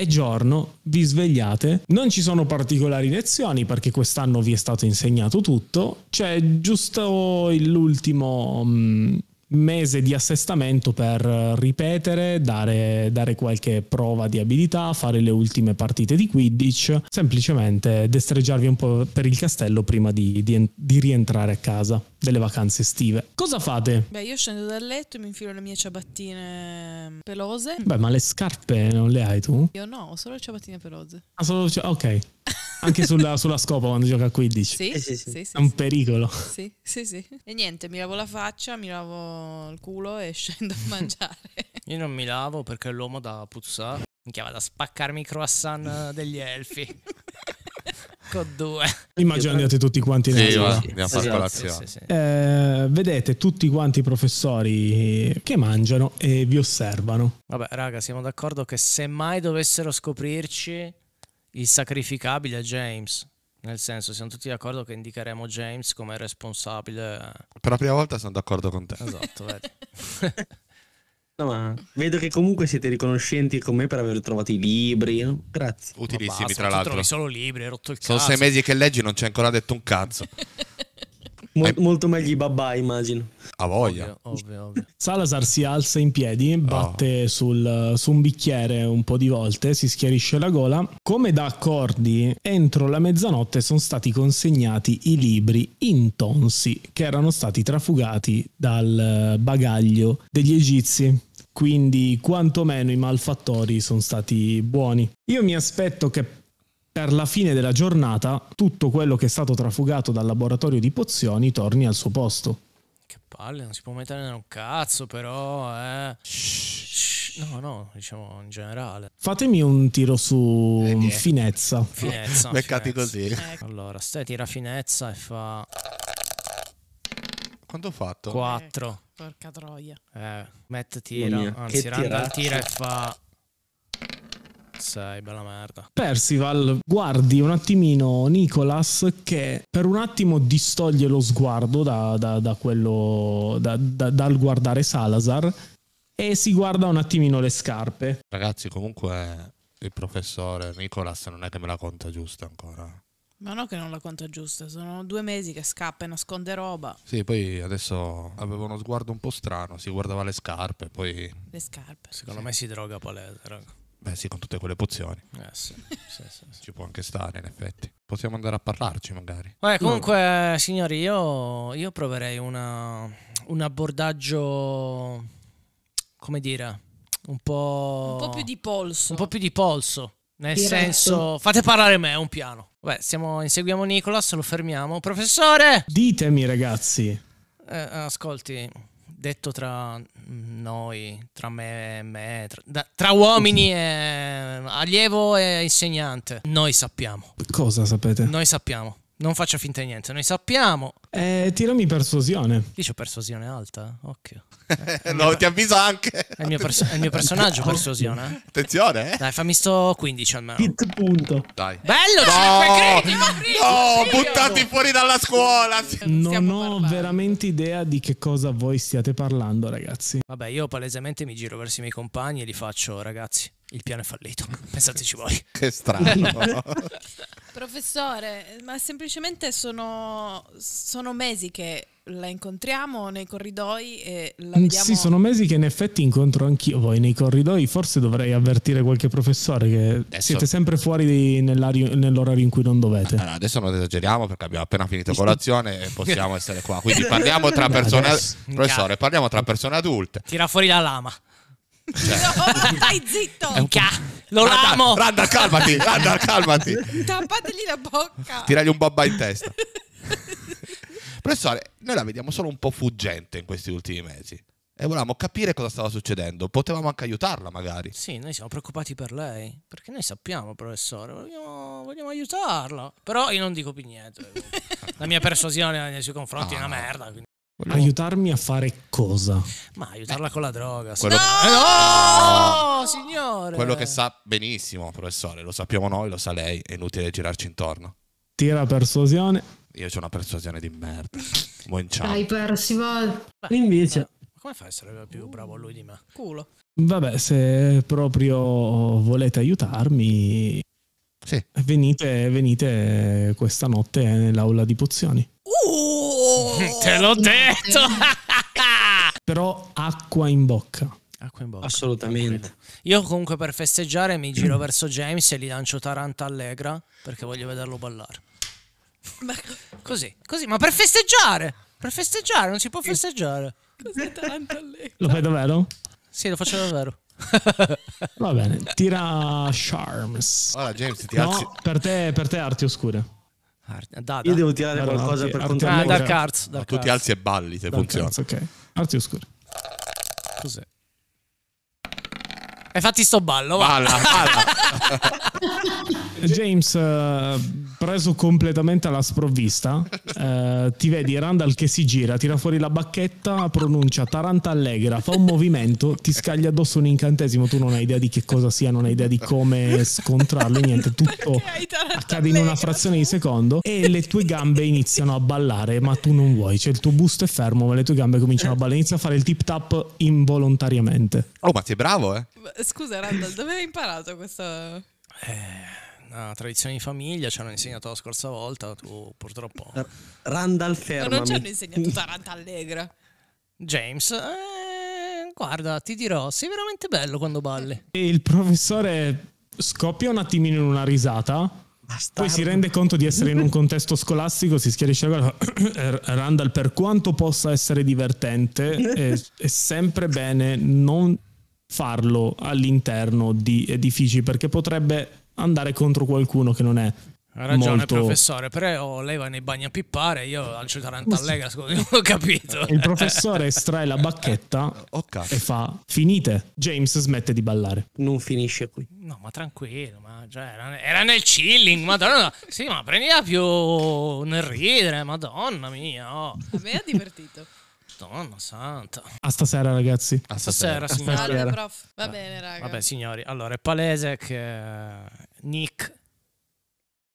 è giorno, vi svegliate, non ci sono particolari lezioni perché quest'anno vi è stato insegnato tutto, c'è giusto l'ultimo... Um, mese di assestamento per eh, ripetere, dare, dare, qualche prova di abilità, fare le ultime partite di Quidditch, semplicemente destreggiarvi un po' per il castello prima di, di, di rientrare a casa delle vacanze estive. Cosa fate? Beh, io scendo dal letto e mi infilo le mie ciabattine pelose. Beh, ma le scarpe non le hai tu? Io no, ho solo le ciabattine pelose. Ah, solo... le ciabattine? Ok. anche sulla, sulla, scopa quando gioca a 15. Eh, sì, sì, sì. sì, è un pericolo. Sì, sì, sì. E niente, mi lavo la faccia, mi lavo il culo e scendo a mangiare. Io non mi lavo perché l'uomo da puzzare. mi chiama da spaccarmi i croissant eh, degli elfi. Con due. Immagino andiate tutti quanti nel sì, andiamo a fare colazione. Eh, vedete tutti quanti i professori eh, che mangiano e vi osservano. Vabbè, raga, siamo d'accordo che se mai dovessero scoprirci il sacrificabile è James. Nel senso, siamo tutti d'accordo che indicheremo James come responsabile. Per la prima volta sono d'accordo con te. Esatto, vedi. No, vedo che comunque siete riconoscenti con me per aver trovato i libri. Grazie. Utilissimi, basta, tra l'altro. Trovi solo libri, hai rotto il cazzo. Sono sei mesi che leggi, non ci hai ancora detto un cazzo. Mol- molto meglio i babà, immagino. A voglia. Ovvio, ovvio, ovvio. Salazar si alza in piedi, ah. batte oh. sul, su un bicchiere un po' di volte, si schiarisce la gola. Come da accordi, entro la mezzanotte sono stati consegnati i libri intonsi che erano stati trafugati dal eh, bagaglio degli egizi quindi quantomeno i malfattori sono stati buoni. Io mi aspetto che per la fine della giornata tutto quello che è stato trafugato dal laboratorio di pozioni torni al suo posto. Che palle, non si può mettere in un cazzo però, eh. No, no, diciamo in generale. Fatemi un tiro su eh, finezza. Finezza. Beccati così. Ecco. Allora, stai tira finezza e fa... Quanto ho fatto? 4. Eh, porca troia. Eh, Matt tira, anzi Randall tira e fa... Mazza, bella merda. Percival, guardi un attimino Nicolas che per un attimo distoglie lo sguardo da, da, da quello, da, dal guardare Salazar e si guarda un attimino le scarpe. Ragazzi, comunque il professore Nicolas non è che me la conta giusta ancora. Ma no che non la conta giusta, sono due mesi che scappa e nasconde roba. Sì, poi adesso aveva uno sguardo un po' strano, si guardava le scarpe, poi... Le scarpe. Secondo sì. me si droga palese, raga. Beh sì, con tutte quelle pozioni. Eh, sì, sì, sì, Ci può anche stare, in effetti. Possiamo andare a parlarci, magari. Beh, comunque, no. signori, io, io proverei una, un abbordaggio, come dire, un po'... Un po' più di polso. Un po' più di polso. Nel Diretto. senso, fate parlare me, è un piano. Beh, stiamo, inseguiamo Nicolas, lo fermiamo. Professore! Ditemi, ragazzi. Eh, ascolti, detto tra noi, tra me e me, tra, da, tra uomini e allievo e insegnante. Noi sappiamo. Cosa sapete? Noi sappiamo. Non faccio finta di niente, noi sappiamo. Eh, tirami persuasione. Dice persuasione alta, occhio. no, ti avviso anche. È il mio, perso- è il mio personaggio questo, eh? Attenzione, eh. Dai, fammi sto 15 almeno. Hit punto. Dai. Bello, no, 5 critico, No, Dio. buttati fuori dalla scuola. Non Stiamo ho parlando. veramente idea di che cosa voi stiate parlando, ragazzi. Vabbè, io palesemente mi giro verso i miei compagni e li faccio, ragazzi, il piano è fallito. Pensateci voi. Che strano. Professore, ma semplicemente sono, sono mesi che la incontriamo nei corridoi e la mm, vediamo... Sì, sono mesi che in effetti incontro anch'io voi nei corridoi, forse dovrei avvertire qualche professore che adesso... siete sempre fuori di, nell'orario in cui non dovete. Allora, adesso non esageriamo perché abbiamo appena finito colazione e possiamo essere qua, quindi parliamo tra persone... Adesso... Professore, parliamo tra persone adulte. Tira fuori la lama. Cioè. Oh, no, dai zitto! Lo lamo! amo! Randa, calmati! Randa, calmati! Tappategli la bocca! Tiragli un babba in testa. Professore, noi la vediamo solo un po' fuggente in questi ultimi mesi e volevamo capire cosa stava succedendo. Potevamo anche aiutarla, magari. Sì, noi siamo preoccupati per lei. Perché noi sappiamo, professore, vogliamo, vogliamo aiutarla. Però io non dico più niente. La mia persuasione nei suoi confronti no. è una ah. merda. Quindi... Aiutarmi a fare cosa? Ma aiutarla eh. con la droga. Quello... Eh, no! no! signore! Quello che sa benissimo, professore, lo sappiamo noi, lo sa lei, è inutile girarci intorno. Tira persuasione. Io ho una persuasione di merda. Buon ciao. Dai, Percival. Beh, Invece. Ma come fai a essere più bravo lui di me? Culo. Vabbè, se proprio volete aiutarmi, sì. venite, venite questa notte nell'aula di pozioni. Uh, te l'ho detto! Però acqua in bocca. Acqua in bocca. Assolutamente. Io comunque per festeggiare mi giro verso James e gli lancio Taranta Allegra perché voglio vederlo ballare. Ma... Così, così, ma per festeggiare! Per festeggiare, non si può festeggiare. Così tanto allegro? Lo fai davvero? Sì, lo faccio davvero. Va bene, tira Charms. Ora, James, ti alzi. per te, per te arti oscure. Dada. Ah, Io devo tirare Dada, qualcosa arti, per controllare. Ah, Dark Arts. Dark tu arts. ti alzi e balli se dark funziona. Arts, ok. Arti oscure. Cos'è? E fatti sto ballo. Balla, balla. James, eh, preso completamente alla sprovvista, eh, ti vedi Randall che si gira, tira fuori la bacchetta, pronuncia Taranta Allegra, fa un movimento, ti scaglia addosso un incantesimo, tu non hai idea di che cosa sia, non hai idea di come scontrarlo, niente, tutto accade in una frazione di secondo e le tue gambe iniziano a ballare, ma tu non vuoi, cioè il tuo busto è fermo, ma le tue gambe cominciano a ballare, inizia a fare il tip tap involontariamente. Oh, ma ti è bravo, eh? Scusa Randall, dove hai imparato questo? Eh, una tradizione di famiglia, ci hanno insegnato la scorsa volta, tu purtroppo... R- eh, Randall fermami. No, non ci hanno insegnato Taranta Allegra. James, eh, guarda, ti dirò, sei veramente bello quando balli. E il professore scoppia un attimino in una risata... Bastardo. Poi si rende conto di essere in un contesto scolastico, si schiarisce la Randall, per quanto possa essere divertente, è, è sempre bene non farlo all'interno di edifici perché potrebbe andare contro qualcuno che non è ha ragione molto... professore, però oh, lei va nei bagni a pippare, io al Ciutaranta Allegra, scusa, non ho capito. Il professore estrae la bacchetta oh, e fa finite. James smette di ballare. Non finisce qui. No, ma tranquillo, ma era, era, nel chilling, madonna. Sì, ma prendila più nel ridere, madonna mia. Oh. A me ha divertito. Madonna santa. A stasera, ragazzi. A stasera, a stasera, a stasera. Allora, Va bene, ragazzi. Vabbè, signori. Allora, è palese che eh, Nick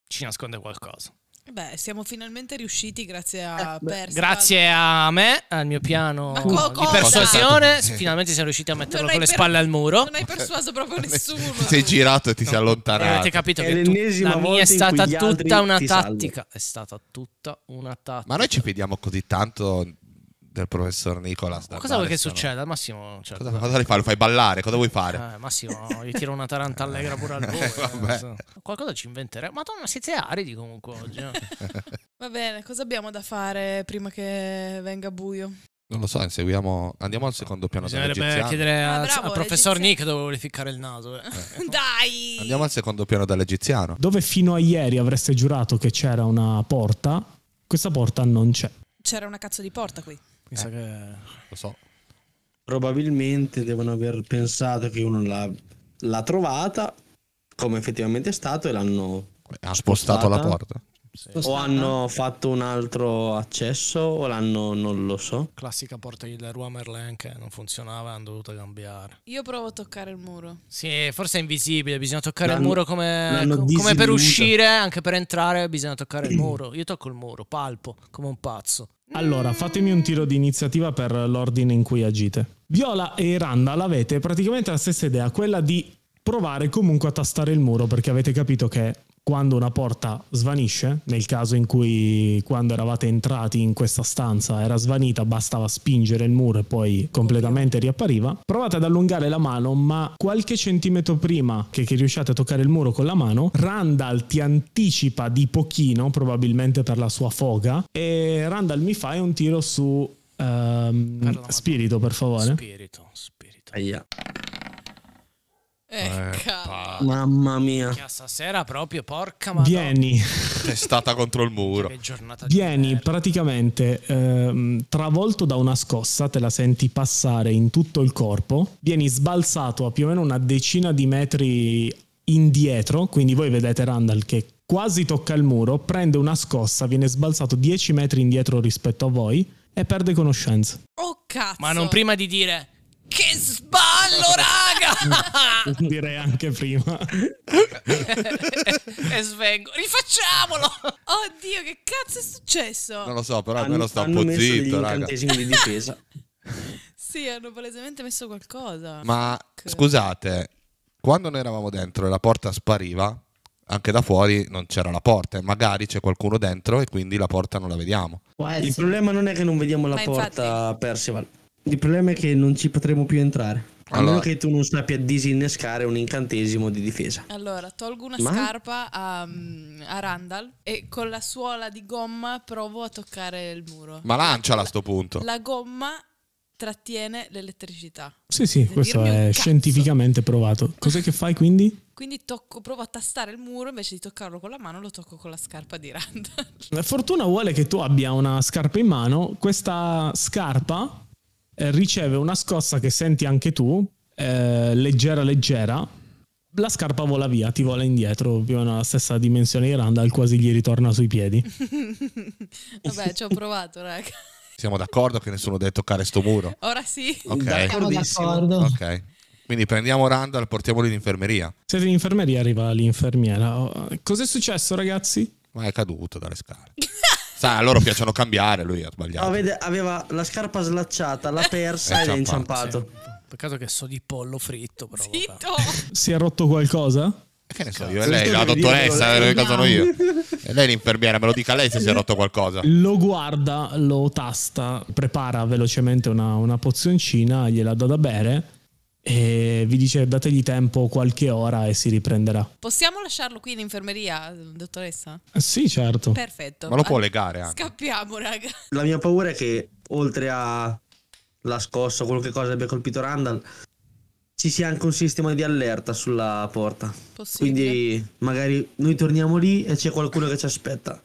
ci nasconde qualcosa. Beh, siamo finalmente riusciti grazie a eh, Percy. Grazie a me, al mio piano co- di persuasione. Finalmente siamo riusciti a metterlo con le per- spalle al muro. Non hai persuaso proprio nessuno. Sei girato e ti no. sei allontanato. Avete eh, capito è che tu, la mia è stata tutta una tattica. Salvo. È stata tutta una tattica. Ma noi ci vediamo così tanto del professor Nicolas. Cosa vuoi che succeda? Massimo, cioè, cosa, eh. cosa fai? Lo fai ballare? Cosa vuoi fare? Eh, Massimo, gli tiro una taranta eh, allegra pure al volo. Eh, so. Qualcosa ci inventeremo. Madonna, siete aridi comunque oggi. Va bene, cosa abbiamo da fare prima che venga buio? Non lo so, inseguiamo. Andiamo al secondo piano Bisognerebbe chiedere ah, al ah, professor Nick dove vuole ficcare il naso. Eh. Dai! Andiamo al secondo piano dell'egiziano. Dove fino a ieri avreste giurato che c'era una porta, questa porta non c'è. C'era una cazzo di porta qui. Mi sa eh, che... Lo so. Probabilmente devono aver pensato che uno l'ha, l'ha trovata, come effettivamente è stato, e l'hanno... Ha spostato spostata. la porta. Sì. O hanno fatto un altro accesso o l'hanno, non lo so. Classica porta di Leroy Merlin che non funzionava e hanno dovuto cambiare. Io provo a toccare il muro. Sì, forse è invisibile, bisogna toccare l'hanno, il muro come, come per uscire, anche per entrare bisogna toccare il muro. Io tocco il muro, palpo come un pazzo. Allora, fatemi un tiro di iniziativa per l'ordine in cui agite. Viola e Randa avete praticamente la stessa idea, quella di provare comunque a tastare il muro perché avete capito che quando una porta svanisce, nel caso in cui quando eravate entrati in questa stanza era svanita, bastava spingere il muro e poi completamente riappariva, provate ad allungare la mano, ma qualche centimetro prima che, che riusciate a toccare il muro con la mano, Randall ti anticipa di pochino, probabilmente per la sua foga, e Randall mi fai un tiro su um, ehm, per spirito, per favore. Spirito, spirito. Aia. Eh, eh Mamma mia. stasera proprio, porca madonna. Vieni. Testata cioè, contro il muro. Cioè, vieni, praticamente ehm, travolto da una scossa, te la senti passare in tutto il corpo. Vieni sbalzato a più o meno una decina di metri indietro, quindi voi vedete Randall che quasi tocca il muro, prende una scossa, viene sbalzato 10 metri indietro rispetto a voi e perde conoscenza. Oh cazzo. Ma non prima di dire che sballo, raga! Direi anche prima. e svengo. Rifacciamolo! Oddio, che cazzo è successo? Non lo so, però almeno sta un po' zitto, raga. di difesa. sì, hanno palesemente messo qualcosa. Ma che... scusate, quando noi eravamo dentro e la porta spariva, anche da fuori non c'era la porta e magari c'è qualcuno dentro e quindi la porta non la vediamo. Il problema non è che non vediamo la Ma porta, infatti... Percival il problema è che non ci potremo più entrare. A allora. meno che tu non sappia disinnescare un incantesimo di difesa. Allora, tolgo una Ma? scarpa a, mm, a, Randall e con la suola di gomma provo a toccare il muro. Ma lanciala a sto punto. La, gomma trattiene l'elettricità. Sì, sì, Devi questo è scientificamente provato. Cos'è che fai quindi? Quindi tocco, provo a tastare il muro invece di toccarlo con la mano, lo tocco con la scarpa di Randall. La fortuna vuole che tu abbia una scarpa in mano. Questa scarpa eh, riceve una scossa che senti anche tu, eh, leggera leggera, la scarpa vola via, ti vola indietro, più o meno alla stessa dimensione di Randall, quasi gli ritorna sui piedi. Vabbè, ci ho provato, raga. Siamo d'accordo che nessuno deve toccare sto muro? Ora sì. Okay. d'accordo. Ok. Quindi prendiamo Randall, portiamolo in infermeria. Siete in infermeria, arriva l'infermiera. Oh, cos'è successo, ragazzi? Ma è caduto dalle scarpe. Sa, a loro piacciono cambiare, lui ha sbagliato. Aveva, aveva la scarpa slacciata, l'ha eh, persa ed eh, è inciampato. Sì. Peccato che so di pollo fritto, però. Zitto. Si è rotto qualcosa? Eh, che ne so io? È lei la dottoressa, lei, cosa sono io. È lei l'infermiera, me lo dica lei se si è rotto qualcosa. Lo guarda, lo tasta, prepara velocemente una, una pozioncina, gliela dà da bere e vi dice dategli tempo qualche ora e si riprenderà. Possiamo lasciarlo qui in infermeria, dottoressa? Sì, certo. Perfetto. Ma lo può legare anche. Scappiamo, raga. La mia paura è che oltre alla scossa o qualche cosa abbia colpito Randall, ci sia anche un sistema di allerta sulla porta. Possibile. Quindi magari noi torniamo lì e c'è qualcuno che ci aspetta.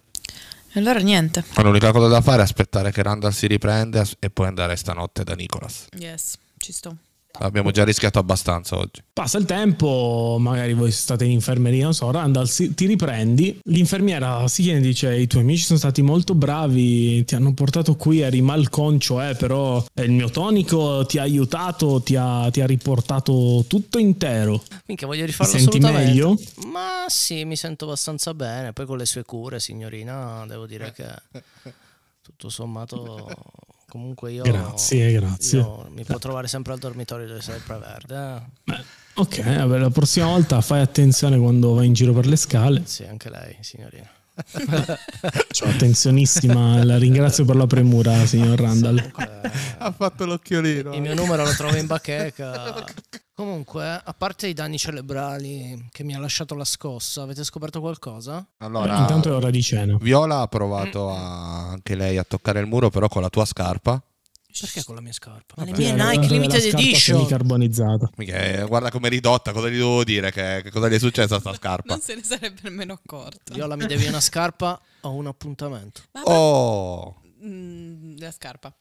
Allora niente. Ma L'unica cosa da fare è aspettare che Randall si riprenda e poi andare stanotte da Nicholas. Yes, ci sto. Abbiamo già rischiato abbastanza oggi. Passa il tempo, magari voi state in infermeria, non so, Randall, si, ti riprendi. L'infermiera si chiede, dice, i tuoi amici sono stati molto bravi, ti hanno portato qui, eri malconcio, eh, però eh, il mio tonico ti ha aiutato, ti ha, ti ha riportato tutto intero. Minchia, voglio rifarlo ti Senti meglio? Ma sì, mi sento abbastanza bene. Poi con le sue cure, signorina, devo dire che tutto sommato Comunque io... Grazie, grazie. Io mi può trovare sempre al dormitorio dove sei preverde. Eh. ok, vabbè, la prossima volta fai attenzione quando vai in giro per le scale. Sì, anche lei, signorina. Cioè, attenzionissima, la ringrazio per la premura, signor Randall. ha fatto l'occhiolino. Il mio numero lo trovo in bacheca. Comunque, a parte i danni cerebrali che mi ha lasciato la scossa, avete scoperto qualcosa? Allora, intanto è ora di cena. Viola ha provato mm. a, anche lei a toccare il muro, però con la tua scarpa. Perché con la mia scarpa? Ma le mie eh, Nike Limited Edition. carbonizzata. Mica, eh, guarda come ridotta, cosa gli devo dire? Che, che cosa gli è successo a sta scarpa? non se ne sarebbe nemmeno accorto. Viola, mi devi una scarpa o un appuntamento? Ma- Oh! Mm, la scarpa.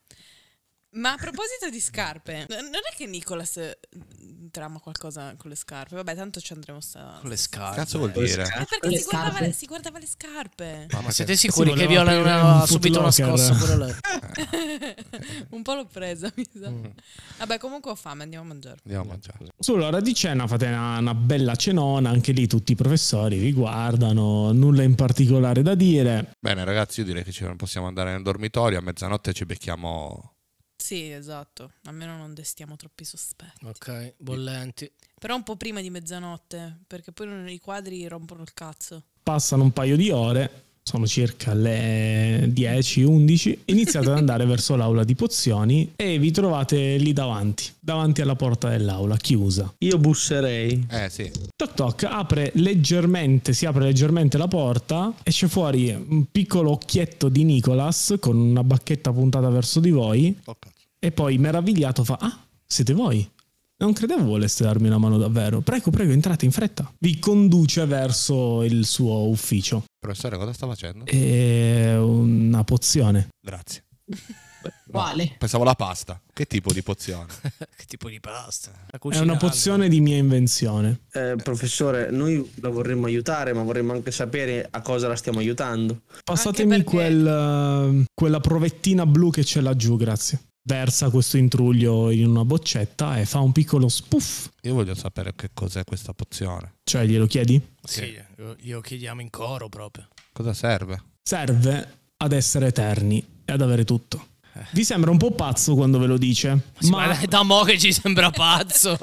Ma a proposito di scarpe, non è che Nicolas eh, trama qualcosa con le scarpe? Vabbè, tanto ci andremo sta... Con le scarpe. Cazzo vuol dire? Ma perché si guardava, le, si guardava, le scarpe. Ma siete sicuri che Viola non aveva subito una scossa pure un po' l'ho presa, mi sa. Mm. Vabbè, comunque ho fame, andiamo a mangiare. Andiamo a mangiare. Sull'ora di cena fate una, una bella cenona, anche lì tutti i professori vi guardano, nulla in particolare da dire. Bene ragazzi, io direi che ci possiamo andare nel dormitorio, a mezzanotte ci becchiamo sì, esatto, almeno non destiamo troppi sospetti. Ok, bollenti. Però un po' prima di mezzanotte, perché poi i quadri rompono il cazzo. Passano un paio di ore sono circa le 10-11, iniziate ad andare verso l'aula di pozioni e vi trovate lì davanti, davanti alla porta dell'aula, chiusa. Io busserei. Eh sì. Toc toc, apre leggermente, si apre leggermente la porta, esce fuori un piccolo occhietto di Nicolas con una bacchetta puntata verso di voi oh, e poi meravigliato fa, ah, siete voi? Non credevo voleste darmi una mano davvero. Prego, prego, entrate in fretta. Vi conduce verso il suo ufficio. Professore, cosa sta facendo? E una pozione. Grazie. Quale? No, pensavo la pasta. Che tipo di pozione? che tipo di pasta? È una pozione di mia invenzione. Eh, professore, noi la vorremmo aiutare, ma vorremmo anche sapere a cosa la stiamo aiutando. Passatemi perché... quel, eh, quella provettina blu che c'è laggiù, grazie versa questo intruglio in una boccetta e fa un piccolo spoof. Io voglio sapere che cos'è questa pozione. Cioè, glielo chiedi? Sì, glielo chiediamo in coro proprio. Cosa serve? Serve ad essere eterni e ad avere tutto. Eh. Vi sembra un po' pazzo quando ve lo dice? Sì, ma... ma da mo' che ci sembra pazzo.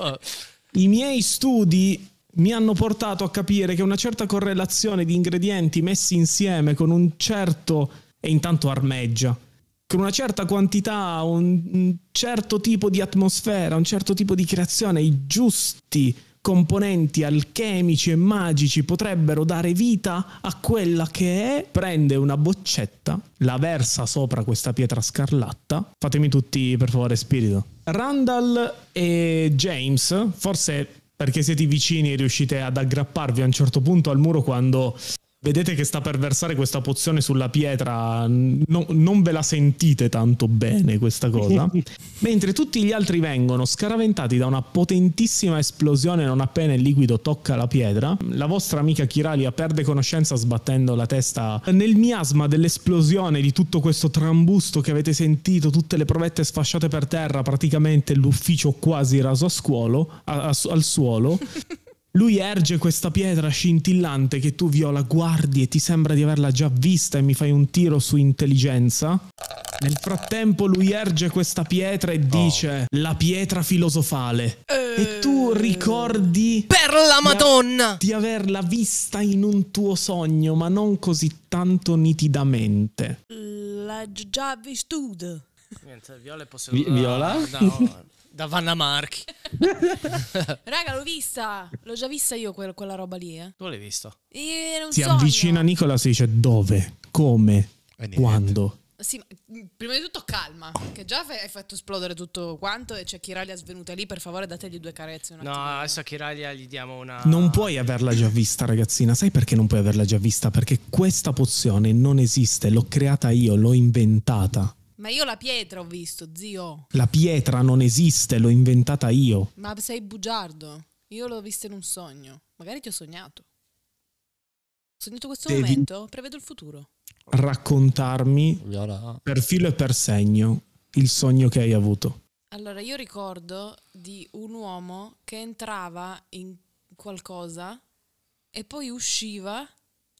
I miei studi mi hanno portato a capire che una certa correlazione di ingredienti messi insieme con un certo... e intanto armeggia con una certa quantità, un, certo tipo di atmosfera, un certo tipo di creazione, i giusti componenti alchemici e magici potrebbero dare vita a quella che è, prende una boccetta, la versa sopra questa pietra scarlatta. Fatemi tutti per favore spirito. Randall e James, forse perché siete vicini e riuscite ad aggrapparvi a un certo punto al muro quando vedete che sta per versare questa pozione sulla pietra, no, non ve la sentite tanto bene questa cosa, mentre tutti gli altri vengono scaraventati da una potentissima esplosione non appena il liquido tocca la pietra, la vostra amica Kiralia perde conoscenza sbattendo la testa nel miasma dell'esplosione di tutto questo trambusto che avete sentito, tutte le provette sfasciate per terra, praticamente l'ufficio quasi raso a scuolo, a, a, al suolo. Lui erge questa pietra scintillante che tu, Viola, guardi e ti sembra di averla già vista e mi fai un tiro su intelligenza. Nel frattempo lui erge questa pietra e dice oh. la pietra filosofale. Eh... E tu ricordi... Per la Madonna! Di averla vista in un tuo sogno, ma non così tanto nitidamente. L'ha già vista. Niente, Viola è posseduta. Vi- Viola? No da Vanna Marchi. Raga, l'ho vista. L'ho già vista io quella, quella roba lì. Eh. Tu l'hai vista? E non si so avvicina a Nicola e dice dove, come, eh, quando. Sì, mm, prima di tutto calma, che già hai fatto esplodere tutto quanto e c'è Kiralia svenuta lì, per favore dategli due carezze. no, adesso a Kiralia gli diamo una... Non puoi averla già vista ragazzina, sai perché non puoi averla già vista? Perché questa pozione non esiste, l'ho creata io, l'ho inventata. Ma io la pietra ho visto, zio. La pietra non esiste, l'ho inventata io. Ma sei bugiardo. Io l'ho vista in un sogno. Magari ti ho sognato. Ho sognato questo Devi momento, prevedo il futuro. Raccontarmi Viola. per filo e per segno il sogno che hai avuto. Allora, io ricordo di un uomo che entrava in qualcosa e poi usciva.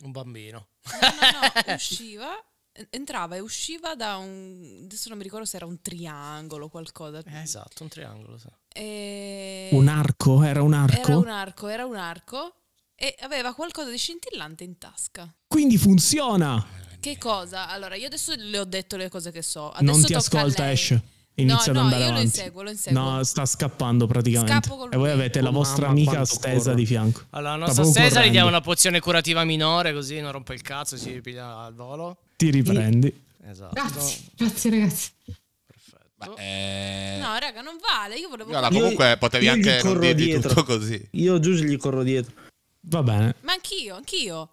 Un bambino. No, no, no, usciva entrava e usciva da un... adesso non mi ricordo se era un triangolo o qualcosa. Eh, esatto, un triangolo. Sì. E... Un arco, era un arco? Era un arco, era un arco e aveva qualcosa di scintillante in tasca. Quindi funziona! Che cosa? Allora, io adesso le ho detto le cose che so. Adesso non ti ascolta Ash. Inizia no, ad andare no, io avanti. lo inseguo, lo inseguo. No, sta scappando praticamente. E voi avete la oh, vostra amica stesa corre. di fianco. Allora, la nostra stesa gli diamo una pozione curativa minore, così non rompe il cazzo, si ripiglia al volo ti riprendi. Esatto. Grazie, grazie ragazzi. Beh, eh... No, raga, non vale. Io volevo. Allora, comunque io, potevi io anche non dirgli dietro. tutto così. Io, Giuse, gli corro dietro. Va bene. Ma anch'io, anch'io.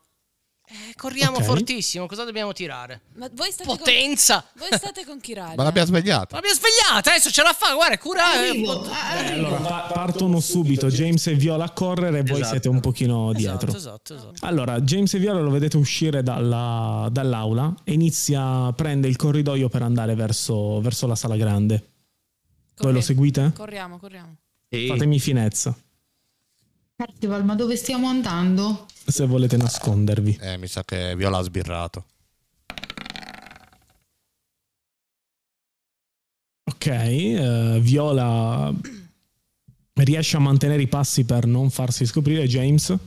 Eh, corriamo Ok. fortissimo, cosa dobbiamo tirare? Ma voi state Potenza! con... Voi state con Kirania. Ma l'abbiamo svegliata. L'abbiamo svegliata, adesso ce la fa, guarda, cura... Arrivo, ah, Eh, ah, eh allora, partono subito James e Viola a correre e voi Esatto. siete un pochino esatto, dietro. Esatto, esatto, esatto. Allora, James e Viola lo vedete uscire dalla- dall'aula e inizia, prende il corridoio per andare verso, verso la sala grande. Voi lo seguite? Corriamo, corriamo. Fatemi finezza. Festival, certo, ma dove stiamo andando? Se volete nascondervi. Eh, mi sa che Viola ha sbirrato. Ok, eh, Viola riesce a mantenere i passi per non farsi scoprire. James?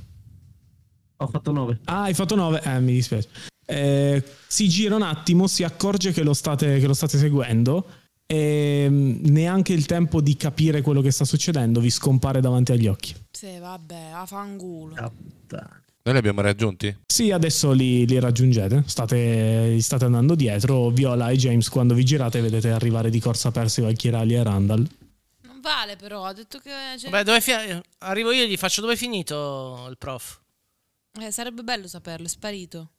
Ho fatto 9. Ah, hai fatto 9? Eh, mi dispiace. Eh, si gira un attimo, si accorge che lo state, che lo state seguendo e mm, neanche il tempo di capire quello che sta succedendo vi scompare davanti agli occhi. Sì, vabbè, a fangulo. Cattana. Noi li abbiamo raggiunti? Sì, adesso li, li raggiungete, state, state, andando dietro. Viola e James, quando vi girate, vedete arrivare di corsa Percival, Chirali e Randall. Non vale, però, ha detto che. Cioè Beh, dove fi- arrivo io e gli faccio dove è finito il prof. Eh, sarebbe bello saperlo, è sparito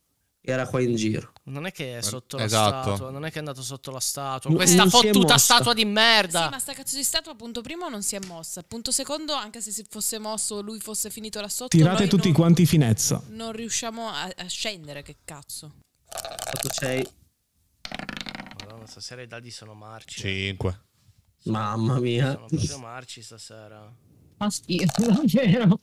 era qua in giro. Non è che è sotto esatto. la statua, non è che è andato sotto la statua. No, Questa fottuta statua di merda. Sì, ma sta cazzo di statua, punto primo, non si è mossa. Punto secondo, anche se si fosse mosso, lui fosse finito là sotto. Tirate tutti non, quanti finezza. Non riusciamo a, a scendere, che cazzo. 8, 6. Madonna, stasera i dadi sono marci. 5. Eh. Mamma mia. Sono proprio marci stasera. Ma schifo, davvero.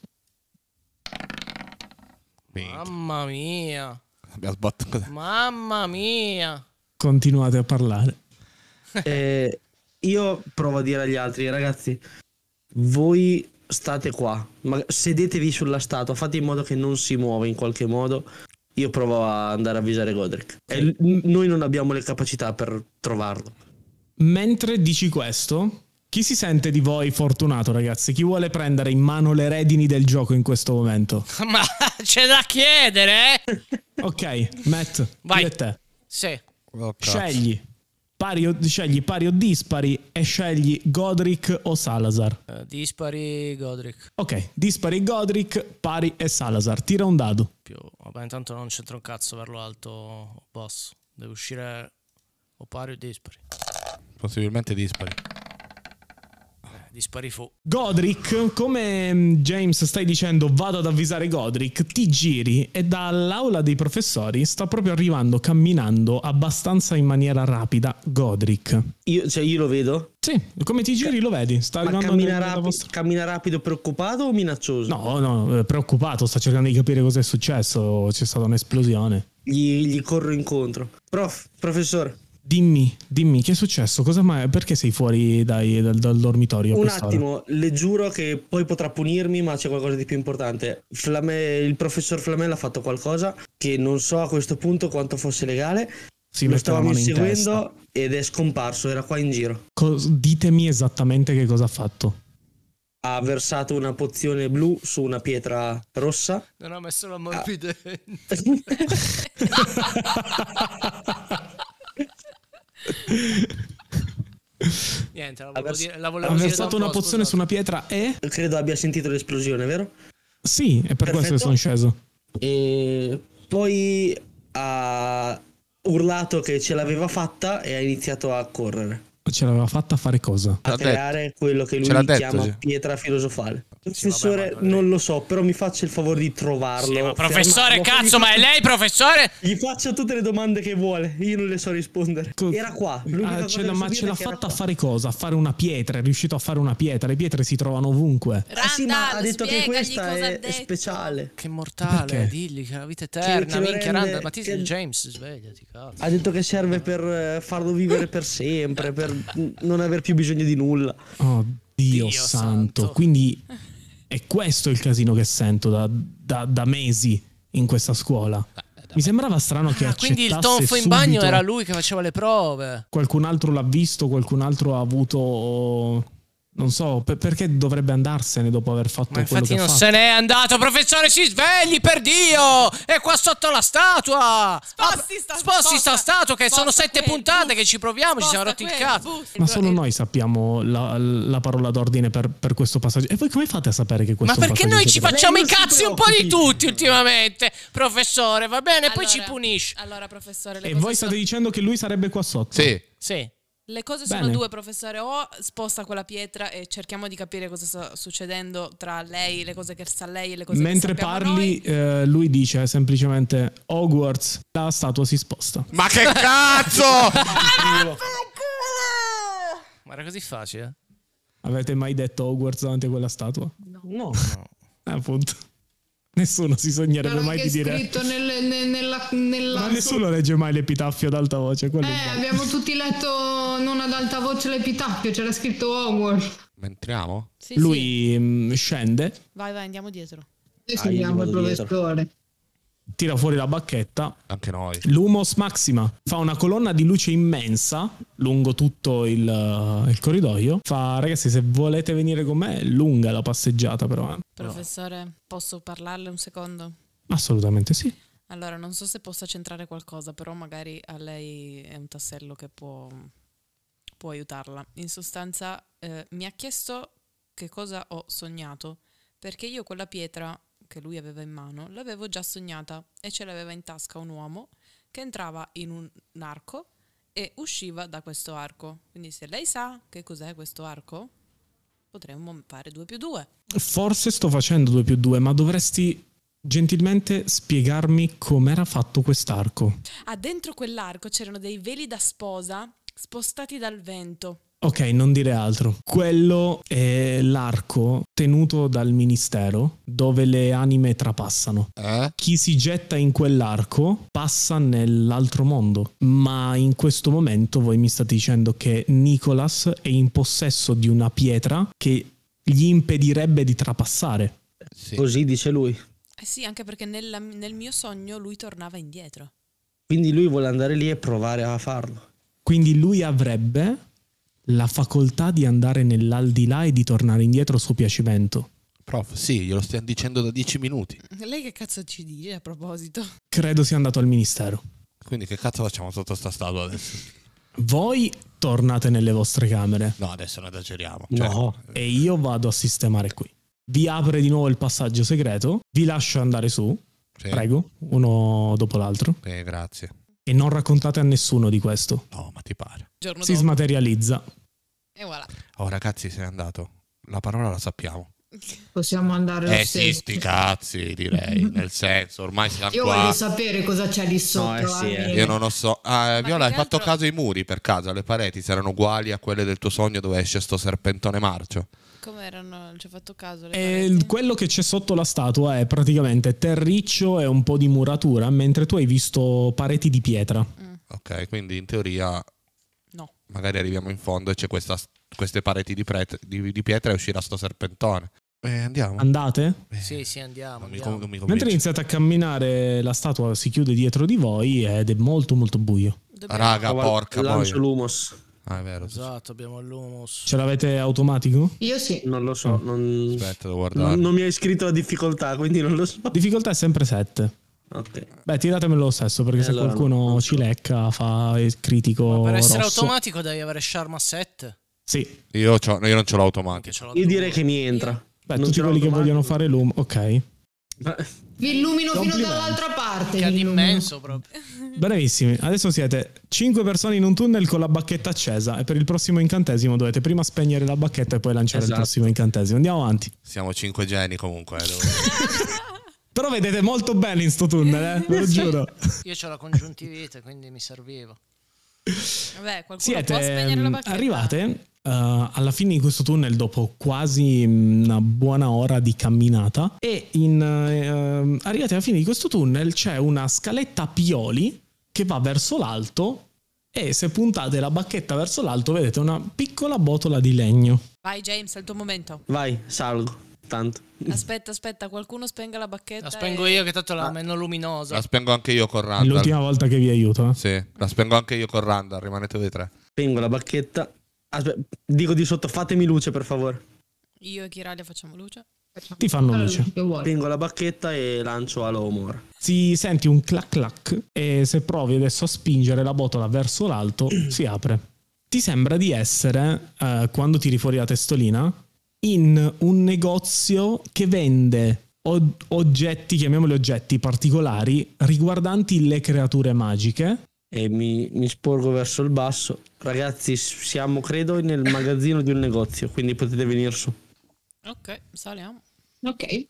Mamma mia. Abbiamo sbattuto. Mamma mia. Continuate a parlare. Eh, io provo a dire agli altri, ragazzi, voi state qua, ma sedetevi sulla statua, fate in modo che non si muova in qualche modo. Io provo a andare a avvisare Godric. E noi non abbiamo le capacità per trovarlo. Mentre dici questo, chi si sente di voi fortunato, ragazzi? Chi vuole prendere in mano le redini del gioco in questo momento? Ma c'è da chiedere, eh? ok, Matt, vai. Io te. Sì. Oh, scegli. Pari o, scegli pari o dispari e scegli Godric o Salazar. Uh, dispari Godric. Ok, dispari Godric, pari e Salazar. Tira un dado. Più. Vabbè, intanto non c'entra un cazzo per lo alto boss. Deve uscire o pari o dispari. Possibilmente dispari di Sparifo. Godric, come mm, James stai dicendo, vado ad avvisare Godric, ti giri e dall'aula dei professori sta proprio arrivando camminando abbastanza in maniera rapida Godric. Io, cioè io lo vedo? Sì, come ti giri lo vedi. Sta Ma cammina, rapi- vostra... cammina rapido preoccupato o minaccioso? No, no, eh, preoccupato, sta cercando di capire cosa è successo, c'è stata un'esplosione. Gli, gli corro incontro. Prof, professore, Dimmi, dimmi, che è successo? Cosa mai, perché sei fuori dai, dal, dal, dormitorio? Un attimo, le giuro che poi potrà punirmi, ma c'è qualcosa di più importante. Flamè, il professor Flamel ha fatto qualcosa che non so a questo punto quanto fosse legale. Sì, lo stavamo inseguendo ed è scomparso, era qua in giro. Cos- ditemi esattamente che cosa ha fatto. Ha versato una pozione blu su una pietra rossa. Non ha messo la morbidente. Ah. Niente, la volevo Aver... dire. La volevo ha versato una pozione su una pietra e. Credo abbia sentito l'esplosione, vero? Sì, è per Perfetto. questo che sono sceso. E poi ha urlato che ce l'aveva fatta e ha iniziato a correre. Ce l'aveva fatta a fare cosa? A creare quello che lui chiama detto, pietra filosofale. Professore, vabbè, non lo so, però mi faccia il favore di trovarlo. Sì, ma cioè, professore, fermarlo. cazzo, ma è lei, professore? Gli faccio tutte le domande che vuole, io non le so rispondere. Era qua. Ah, ce la, ma ce l'ha fatta a fare cosa? A fare una pietra, è riuscito a fare una pietra. Le pietre si trovano ovunque. Randall, ah, eh sì, ma ha detto che questa è speciale. Che mortale, Perché? digli che la vita è eterna. Che, che minchia, rende... Randall, ma ti che... James, svegliati, cazzo. Ha detto che serve per eh, farlo vivere per sempre, per non aver più bisogno di nulla. Oh, Dio, Dio santo. santo. Quindi è questo il casino che sento da, da, da mesi in questa scuola. Mi sembrava strano che ah, quindi il tonfo in bagno era lui che faceva le prove. Qualcun altro l'ha visto, qualcun altro ha avuto non so per- perché dovrebbe andarsene dopo aver fatto Ma quello infatti che non ha fatto. se n'è andato, professore, si svegli per Dio! È qua sotto la statua! Ah, sposti sta, sposti sta statua che sono sette quel, puntate bus, che ci proviamo, ci siamo rotti quel, il cazzo. Bus. Ma solo noi sappiamo la, la parola d'ordine per, per, questo passaggio. E voi come fate a sapere che questo Ma perché noi ci facciamo i cazzi un po' di tutti ultimamente, professore, va bene? Allora, Poi ci punisce. Allora, professore, E voi state sono... dicendo che lui sarebbe qua sotto? Sì. Sì. Le cose sono Bene. due, professore. O sposta quella pietra e cerchiamo di capire cosa sta succedendo tra lei, le cose che sa lei e le cose Mentre che Mentre parli, eh, lui dice semplicemente Hogwarts, la statua si sposta. Ma che cazzo! Ma era così facile? Avete mai detto Hogwarts davanti a quella statua? No. No. no. Eh, appunto. Nessuno si sognerebbe mai di dire. scritto nelle, ne, nella, nella... Ma nessuno legge mai l'epitaffio ad alta voce. Eh, abbiamo tutti letto non ad alta voce l'epitaffio, c'era scritto Hogwarts. Entriamo? Sì, Lui sì. Mm, scende. Vai, vai, andiamo dietro. Noi ah, il professore tira fuori la bacchetta. Anche noi. Lumos Maxima fa una colonna di luce immensa lungo tutto il, eh, il corridoio. Fa, ragazzi, se volete venire con me, è lunga la passeggiata eh. però. Professore, posso parlarle un secondo? Assolutamente sì. Allora, non so se possa centrare qualcosa, però magari a lei è un tassello che può, può aiutarla. In sostanza, eh, mi ha chiesto che cosa ho sognato, perché io quella pietra che lui aveva in mano l'avevo già sognata e ce l'aveva in tasca un uomo che entrava in un arco e usciva da questo arco. Quindi se lei sa che cos'è questo arco, potremmo fare 2 più 2. Forse sto facendo 2 più 2, ma dovresti gentilmente spiegarmi com'era fatto quest'arco. Ah, dentro quell'arco c'erano dei veli da sposa spostati dal vento. Ok, non dire altro. Quello è l'arco tenuto dal ministero dove le anime trapassano. Eh? Chi si getta in quell'arco passa nell'altro mondo. Ma in questo momento voi mi state dicendo che Nicolas è in possesso di una pietra che gli impedirebbe di trapassare. Sì. Così dice lui. Eh sì, anche perché nella, nel mio sogno lui tornava indietro. Quindi lui vuole andare lì e provare a farlo. Quindi lui avrebbe la facoltà di andare nell'aldilà e di tornare indietro a suo piacimento. Prof, sì, glielo stiamo dicendo da dieci minuti. Lei che cazzo ci dice a proposito? Credo sia andato al ministero. Quindi che cazzo facciamo sotto sta statua adesso? Voi tornate nelle vostre camere. No, adesso non esageriamo. Cioè... No, e io vado a sistemare qui. Vi apre di nuovo il passaggio segreto, vi lascio andare su. Sì. Prego, uno dopo l'altro. Ok, grazie. E non raccontate a nessuno di questo. No, ma ti pare. Si dopo. smaterializza. E voilà. Oh, ragazzi, sei andato. La parola la sappiamo. Possiamo andare Eh sì, sti cazzi, direi. Nel senso, ormai siamo Io qua. voglio sapere cosa c'è lì sotto. No, eh sì, eh. eh. Io non lo so. Ah, Viola, hai fatto caso ai muri per caso? Le pareti saranno uguali a quelle del tuo sogno dove esce sto serpentone marcio? come Com'erano? Ci ho fatto caso. Eh, quello che c'è sotto la statua è praticamente terriccio e un po' di muratura, mentre tu hai visto pareti di pietra. Mm. Ok, quindi in teoria... No. Magari arriviamo in fondo e c'è questa, queste pareti di, prete, di, di pietra e uscirà sto serpentone. Eh, andiamo. Andate? Eh, sì, sì, andiamo. andiamo. Com- Mentre iniziate a camminare, la statua si chiude dietro di voi ed è molto, molto buio. Dobbiamo... Raga, porca. Lancio boia. l'humus. Ah, è vero. Esatto, abbiamo l'humus. Ce l'avete automatico? Io sì. Non lo so. Oh. Non... Aspetta, devo guardare. Non, non mi hai scritto la difficoltà, quindi non lo so. Difficoltà è sempre 7. Okay. Beh, tiratemelo lo stesso perché eh se allora, qualcuno ci lecca fa il critico. Ma per essere rosso. automatico devi avere Sharma 7. Sì. Io, io, non ce l'ho automatico. io direi che mi entra. Beh, non tutti quelli che vogliono fare l'UM, ok. Beh, vi illumino fino dall'altra parte. Che immenso proprio. Bravissimi. Adesso siete 5 persone in un tunnel con la bacchetta accesa. E per il prossimo incantesimo dovete prima spegnere la bacchetta e poi lanciare esatto. il prossimo incantesimo. Andiamo avanti. Siamo 5 geni comunque. Eh, Però vedete molto bene in sto tunnel, eh? ve lo giuro. Io ho la congiuntivite, quindi mi serviva. Vabbè, qualcuno Siete, può spegnere la ehm, bacchetta. Arrivate Uh, alla fine di questo tunnel, dopo quasi mm, una buona ora di camminata, e in, uh, arrivati alla fine di questo tunnel c'è una scaletta a pioli che va verso l'alto e se puntate la bacchetta verso l'alto vedete una piccola botola di legno. Vai James, è il tuo momento. Vai, salgo. Tanto. Aspetta, aspetta, qualcuno spenga la bacchetta. La spengo e... io che tanto la ah. meno luminosa. La spengo anche io con Randall. L'ultima volta che vi aiuto. Eh? Sì, la spengo anche io con Randall, rimanete voi tre. Spengo la bacchetta Aspetta, dico di sotto, fatemi luce per favore. Io e Chiralia facciamo luce. Facciamo Ti fanno luce. Pingo la bacchetta e lancio all'omor. Si senti un clac clac e se provi adesso a spingere la botola verso l'alto si apre. Ti sembra di essere, eh, quando tiri fuori la testolina, in un negozio che vende oggetti, chiamiamoli oggetti particolari, riguardanti le creature magiche e mi, mi, sporgo verso il basso. Ragazzi, siamo credo nel magazzino di un negozio, quindi potete venire su. Ok, saliamo. Ok.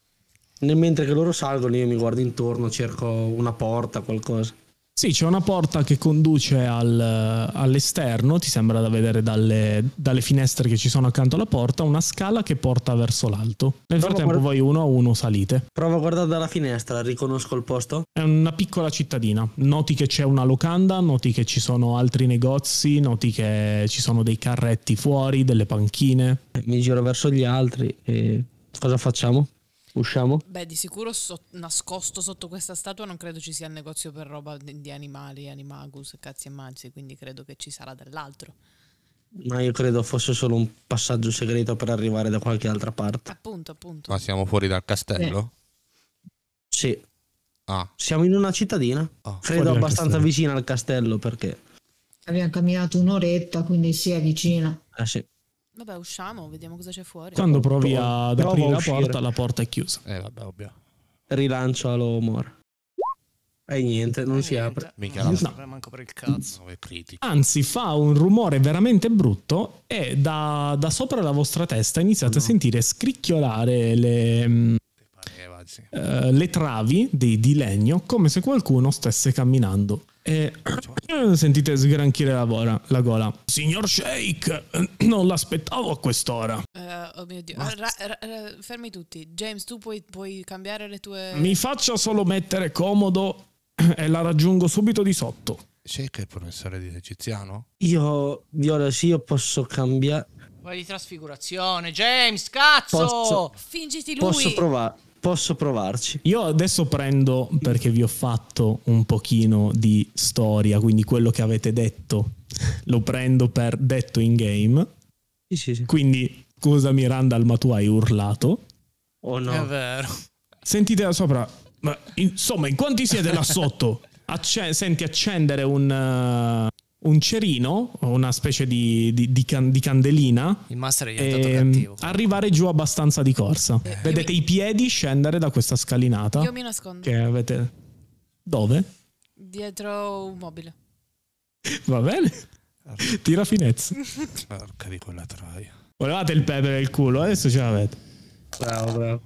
Nel mentre che loro salgono, io mi guardo intorno, cerco una porta, qualcosa. Sì, c'è una porta che conduce al, all'esterno, ti sembra da vedere dalle, dalle, finestre che ci sono accanto alla porta, una scala che porta verso l'alto. Nel Provo frattempo guarda... voi uno a uno salite. Provo a guardare dalla finestra, riconosco il posto. È una piccola cittadina, noti che c'è una locanda, noti che ci sono altri negozi, noti che ci sono dei carretti fuori, delle panchine. Mi giro verso gli altri e cosa facciamo? Usciamo? Beh, di sicuro so- nascosto sotto questa statua non credo ci sia il negozio per roba di, animali, animagus, cazzi e manzi, quindi credo che ci sarà dell'altro. Ma io credo fosse solo un passaggio segreto per arrivare da qualche altra parte. Appunto, appunto. Ma siamo fuori dal castello? Eh. Sì. Ah. Siamo in una cittadina, ah, credo abbastanza vicina al castello perché... Abbiamo camminato un'oretta, quindi si sì, è vicina. Ah sì. Vabbè, usciamo, vediamo cosa c'è fuori. Quando esatto. provi Pro- ad aprire la porta, la porta è chiusa. Eh, vabbè, ovvio. Rilancialo, Omor. E niente, non eh, si niente. apre. Mica non si manco per il cazzo, è Anzi, fa un rumore veramente brutto e da, da sopra la vostra testa iniziate no. a sentire scricchiolare le, mm, pareva, sì. uh, le travi di, di legno come se qualcuno stesse camminando e sentite sgranchire la, gola. la gola. Signor Shake, non l'aspettavo a quest'ora. Uh, oh mio Dio, eh, ra- ra- ra- fermi tutti. James, tu puoi, puoi cambiare le tue... Mi faccia solo mettere comodo e la raggiungo subito di sotto. Shake è il professore di egiziano? Io, Viola, sì, io posso cambiare... Vai di trasfigurazione, James, cazzo! Posso, Fingiti lui! Posso provare posso provarci. Io adesso prendo, perché vi ho fatto un pochino di storia, quindi quello che avete detto lo prendo per detto in game. Sì, sì, sì. Quindi, scusa Randall, ma tu hai urlato. Oh no. È vero. Sentite da sopra. Ma insomma, in quanti siete là sotto? Acce- senti accendere un, uh, un cerino, una specie di, di, di, can, di candelina. Il master è diventato e, ehm, cattivo. Arrivare giù abbastanza di corsa. Eh. Vedete mi... i piedi scendere da questa scalinata. Io mi nascondo. Che avete... Dove? Dietro un mobile. Va bene. Arca. Tira finezza. Porca di quella troia. Volevate il pepe nel culo, adesso ce l'avete. Bravo, bravo.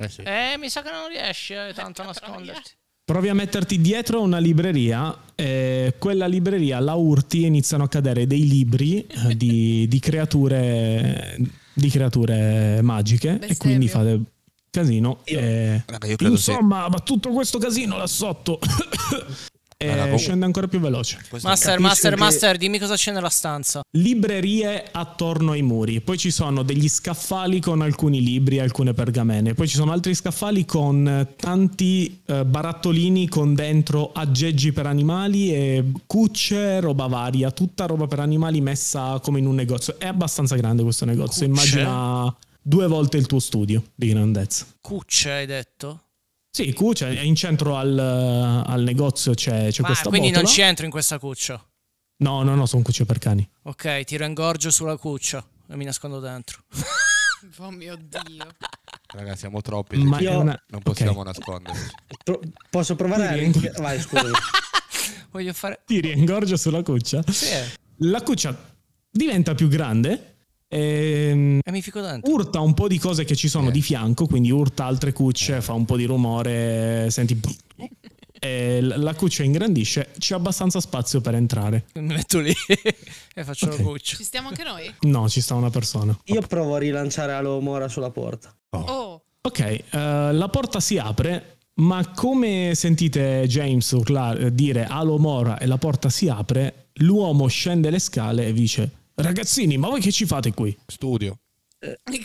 Eh, sì. eh mi sa che non riesci, eh, tanto a nasconderti. Provi a metterti dietro una libreria, eh, quella libreria la urti e iniziano a cadere dei libri eh, di, di, creature, di, creature, magiche Beh, e quindi fate casino. Io, e, eh, raga, insomma, sì. ma tutto questo casino là sotto e allora, eh, scende ancora più veloce. Master, master, che... master, dimmi cosa c'è nella stanza. Librerie attorno ai muri, poi ci sono degli scaffali con alcuni libri alcune pergamene, poi ci sono altri scaffali con tanti eh, barattolini con dentro aggeggi per animali e cucce, roba varia, tutta roba per animali messa come in un negozio. È abbastanza grande questo negozio, cucce? immagina due volte il tuo studio di grandezza. Cucce hai detto? Sì, cuccia, in centro al, al negozio c'è, c'è Ma, ah, questa quindi botola. non ci entro in questa cuccia? No, no, no, sono cucce per cani. Ok, tiro ingorgio sulla cuccia e mi nascondo dentro. oh mio Dio. Ragazzi, siamo troppi, Ma io... non possiamo okay. nasconderci. Pro- posso provare a... In... Vai, scusa. Voglio fare... Tiri ingorgio sulla cuccia? Sì. La cuccia diventa più grande e, ehm, e mi fico tanto. Urta un po' di cose che ci sono eh. di fianco, quindi urta altre cucce, eh. fa un po' di rumore, senti... la cuccia ingrandisce, c'è abbastanza spazio per entrare. Mi metto lì e faccio okay. la cuccia. Ci stiamo anche noi? No, ci sta una persona. Io provo a rilanciare Alomora sulla porta. Oh. oh. Ok, uh, la porta si apre ma come sentite James urlare, dire Alomora e la porta si apre, l'uomo scende le scale e dice Ragazzini, ma voi che ci fate qui? Studio.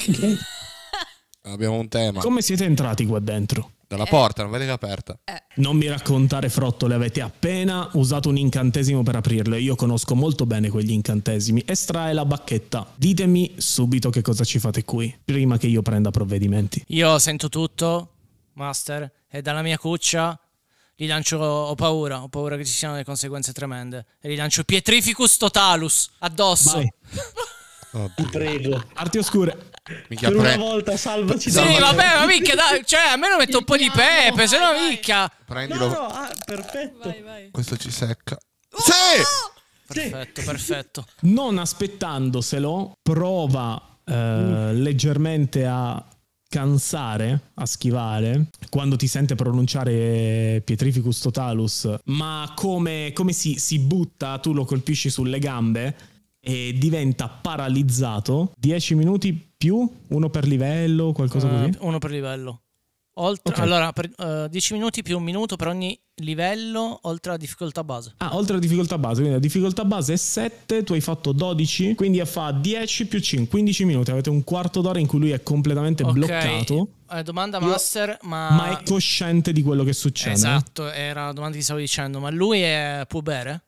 Abbiamo un tema. Come siete entrati qua dentro? Dalla porta, non vedete che è aperta. Eh. Non mi raccontare frottole, avete appena usato un incantesimo per aprirlo e io conosco molto bene quegli incantesimi. Estrae la bacchetta. Ditemi subito che cosa ci fate qui, prima che io prenda provvedimenti. Io sento tutto, Master, e dalla mia cuccia lancio ho paura, ho paura che ci siano delle conseguenze tremende. E lancio Pietrificus Totalus addosso. Ti prego. Arti oscure. Minchia, per pre... una volta salvaci da Sì, salva vabbè, ma minchia, dai, cioè, lo metto un po' di pepe, se no minchia. Prendilo. no, ah, perfetto. Vai, vai. Questo ci secca. Oh! Sì! Perfetto, sì. perfetto. Non aspettandoselo, prova eh, mm. leggermente a cansare a schivare quando ti sente pronunciare Pietrificus Totalus, ma come, come si, si butta, tu lo colpisci sulle gambe e diventa paralizzato 10 minuti più uno per livello, qualcosa eh, così? Uno per livello. Oltre, okay. Allora, per, uh, eh, 10 minuti più un minuto per ogni livello, oltre alla difficoltà base. Ah, oltre alla difficoltà base, quindi la difficoltà base è 7, tu hai fatto 12, quindi fa 10 più 5, 15 minuti. Avete un quarto d'ora in cui lui è completamente okay. bloccato. Eh, domanda master, Io, ma... ma... è cosciente di quello che succede. Esatto, era la domanda che stavo dicendo, ma lui è... può bere?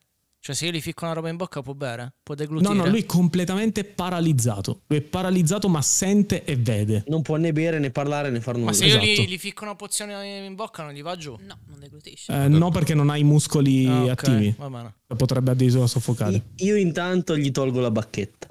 Cioè, se io gli ficco una roba in bocca può bere? Può deglutire? No, no, lui è completamente paralizzato. Lui è paralizzato, ma sente e vede. Non può né bere né parlare né far nulla. Ma se io gli, esatto. gli, ficco una pozione in bocca, non gli va giù? No, non deglutisce. Eh, no, perché non ha i muscoli ah, okay. attivi. Potrebbe addirittura soffocare. Io, io intanto gli tolgo la bacchetta.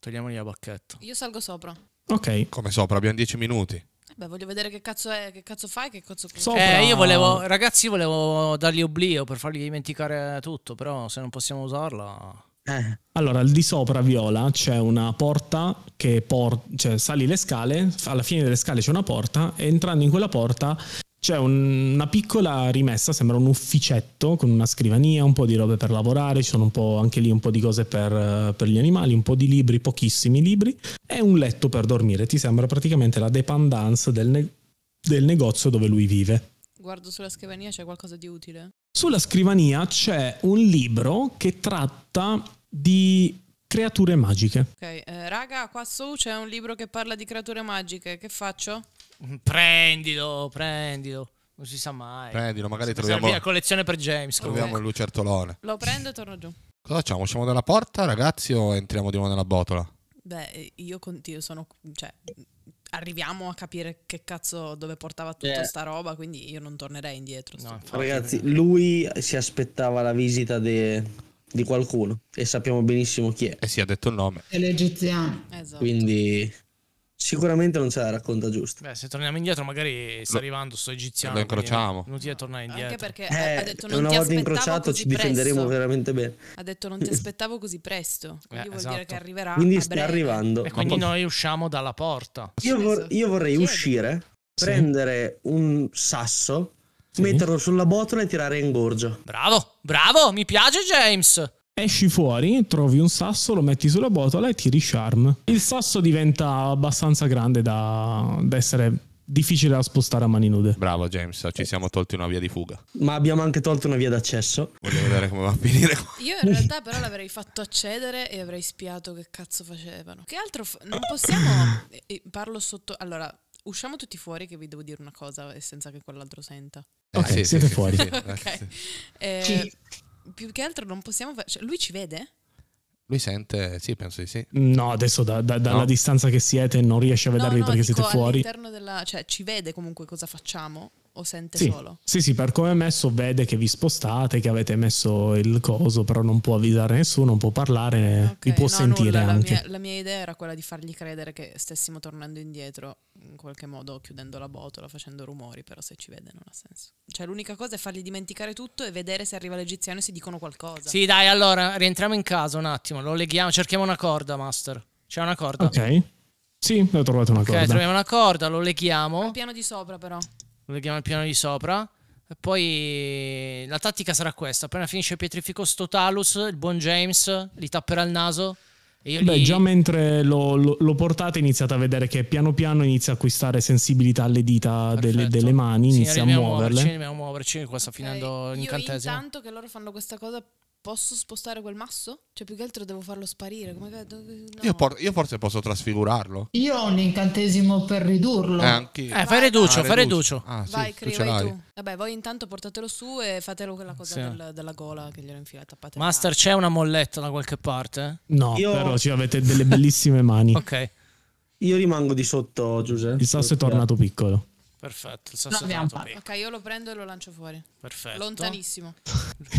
Togliamogli la bacchetta. Io salgo sopra. Ok. Come sopra? Abbiamo 10 minuti. Beh, voglio vedere che cazzo è, che cazzo fai, che cazzo Sopra. Eh, io volevo, ragazzi, volevo dargli oblio per fargli dimenticare tutto, però se non possiamo usarlo... Eh. Allora, al di sopra viola c'è una porta che por- cioè, sali le scale, alla fine delle scale c'è una porta e entrando in quella porta c'è una piccola rimessa, sembra un ufficetto con una scrivania, un po' di robe per lavorare, ci sono anche lì un po' di cose per, eh, per, gli animali, un po' di libri, pochissimi libri, e un letto per dormire. Ti sembra praticamente la dépendance del, ne- del negozio dove lui vive. Guardo sulla scrivania, c'è qualcosa di utile? Sulla scrivania c'è un libro che tratta di creature magiche. Ok, eh, raga, qua su c'è un libro che parla di creature magiche, che faccio? Mm, prendilo, prendilo. Non si sa mai. Prendilo, magari troviamo. la collezione per James. Troviamo il lucertolone. Lo prendo e torno giù. Cosa facciamo? Usciamo dalla porta, ragazzi, o entriamo di nuovo nella botola? Beh, eh, io continuo, sono. Cioè, arriviamo a capire che cazzo dove portava tutta yeah. Cioè- sta roba, quindi io non tornerei indietro. No, ragazzi, lui si aspettava la visita de... di qualcuno e sappiamo benissimo chi è. E eh si ha detto il nome. È l'egiziano. Esatto. Quindi sicuramente non ce la racconta giusta. Beh, se torniamo indietro, magari sta arrivando sto egiziano. Lo incrociamo. Inutile tornare indietro. Anche perché eh, ha detto non una volta incrociato ci presto. difenderemo veramente bene. Ha detto non ti aspettavo così presto. Quindi eh, vuol esatto. dire che arriverà. Quindi sta arrivando. E quindi noi usciamo dalla porta. Io, vor- esatto. io vorrei Chiedi. uscire, sì. prendere un sasso, sì. metterlo sulla botola e tirare in gorgia. Bravo, bravo, mi piace James. Esci fuori, trovi un sasso, lo metti sulla botola e tiri charm. Il sasso diventa abbastanza grande da, da essere difficile da spostare a mani nude. Bravo James, ci siamo tolti una via di fuga. Ma abbiamo anche tolto una via d'accesso. Voglio vedere come va a finire. Io in realtà però l'avrei fatto accedere e avrei spiato che cazzo facevano. Che altro fa- non possiamo eh, eh, parlo sotto Allora, usciamo tutti fuori che vi devo dire una cosa senza che quell'altro senta. Eh, ok, eh, sì, siete sì, fuori. Sì, okay. eh, più che altro non possiamo fare... Cioè, lui ci vede? Lui sente, sì, penso di sì. No, adesso da, da, dalla distanza che siete non riesce a vedervi no, no, perché dico, siete fuori. All'interno della, cioè, ci vede comunque cosa facciamo o sente sì, solo? Sì, sì, per come è messo vede che vi spostate, che avete messo il coso, però non può avvisare nessuno, non può parlare, okay, vi può no, sentire nulla, anche. La mia, la mia, idea era quella di fargli credere che stessimo tornando indietro, in qualche modo chiudendo la botola, facendo rumori, però se ci vede non ha senso. Cioè l'unica cosa è fargli dimenticare tutto e vedere se arriva l'egiziano e si dicono qualcosa. Sì, dai, allora rientriamo in casa un attimo, lo leghiamo, cerchiamo una corda, master. C'è una corda. Ok. Sì, ho trovato una corda. Ok, troviamo una corda, lo leghiamo. Al piano di sopra però lo vediamo al piano di sopra. E poi eh, la tattica sarà questa: appena finisce pietrifico sto talus, il buon James li tapperà il naso. E io Beh, li... già mentre lo, lo, lo, portate iniziate a vedere che piano piano inizia a acquistare sensibilità alle dita delle, delle, mani, sì, inizia a muoverle. Muoverci, a muoverci, qua sta finendo eh, l'incantesimo. Io intanto che loro fanno questa cosa posso spostare quel masso? Cioè, più che altro devo farlo sparire. Come... No. Io, por- io, forse posso trasfigurarlo. Io ho un incantesimo per ridurlo. Eh, anche... eh fai riducio, ah, fai riducio. Ah, sì, vai, Cri, tu. Vabbè, voi intanto portatelo su e fatelo quella cosa sì. del, della gola che glielo infilata. Master, c'è una molletta da qualche parte? No, io... però ci avete delle bellissime mani. ok. Io rimango di sotto, Giuseppe. Il sasso è tornato piccolo. Perfetto, il sassofrato. No, ok, io lo prendo e lo lancio fuori. Perfetto. Lontanissimo.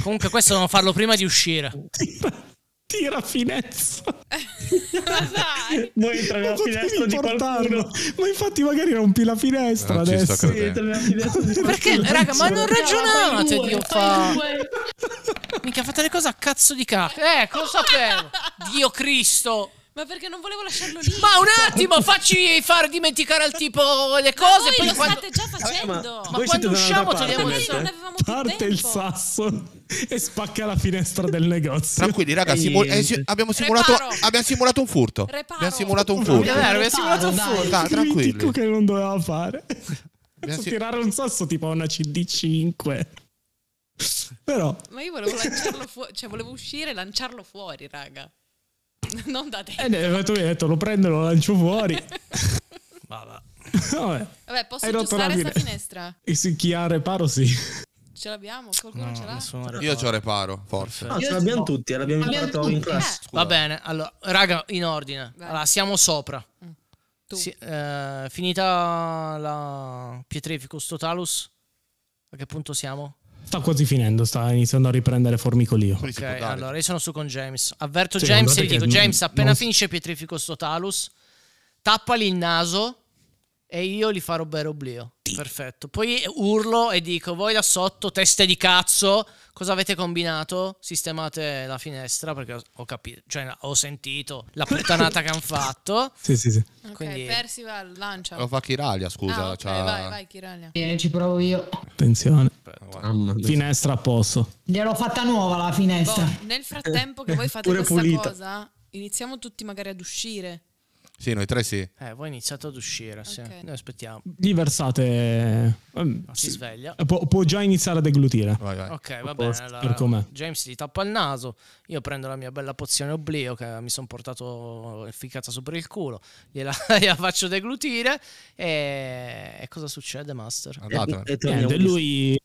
Comunque questo devono farlo prima di uscire. Tira finezza. Eh, Noi entra nella finestra di portarlo. Ma infatti magari rompi la finestra non ah, adesso. Sì, finestra Perché raga, ma non ragionate Dio di fa. Mica fate le cose a cazzo di cacca. eh, cosa sapevo. Dio Cristo. Ma perché non volevo lasciarlo lì? Ma un attimo, facci far dimenticare al tipo le cose. Ma voi poi lo quando... state già facendo. ma, ma quando usciamo togliamo il sasso. Parte il sasso e spacca la finestra del negozio. Tranquilli, raga, simu- eh, si- abbiamo, simulato, abbiamo, simulato, un furto. Reparo. Abbiamo simulato un furto. Reparo. Abbiamo simulato un furto. Dai, tranquilli. che non doveva fare. Posso tirare un sasso tipo una CD5. Però. Ma io volevo lanciarlo fuori, cioè volevo uscire e lanciarlo fuori, raga. Non da te. E eh, tu hai detto lo prendo e lo lancio fuori. Vabbè. Vabbè. Vabbè, posso aggiustare questa finestra? E se chi ha reparo sì. Ce l'abbiamo? Qualcuno no, ce l'ha? Io ce ho reparo, forse. No, ce l'abbiamo no. tutti, eh, l'abbiamo imparato in classe. Eh. Va bene, allora, raga, in ordine. Allora, siamo sopra. Mm. Si, eh, finita la Pietrificus Totalus, a che punto siamo? Sta quasi finendo, sta iniziando a riprendere formicolio. Ok, allora io sono su con James. Avverto Secondo James e gli dico: James, appena non... finisce pietrifico sto talus, tappali il naso e io li farò bere oblio. Dì. Perfetto. Poi urlo e dico: Voi da sotto, teste di cazzo, cosa avete combinato? Sistemate la finestra perché ho capito, cioè ho sentito la puttanata che hanno fatto. Sì, sì, sì. Ok, Quindi... Percival lancia. Lo fa Kiralia, scusa. Ah, okay, Vai, vai, Kiralia. Vieni, eh, ci provo io. Attenzione. Finestra a posto. Gliel'ho fatta nuova la finestra. Boh, nel frattempo che voi fate questa pulita. cosa, iniziamo tutti magari ad uscire. Sì, noi tre sì. Eh, voi iniziate ad uscire, sì. Ok. Noi aspettiamo. Gli versate... ehm, Si sì. sveglia. Può, può già iniziare a deglutire. Vai, vai. Ok, va bene. allora, per com'è. James gli tappa il naso. Io prendo la mia bella pozione oblio che mi sono portato ficcata sopra il culo. Gliela, gliela faccio deglutire. E... e cosa succede, Master? Andatela. E lui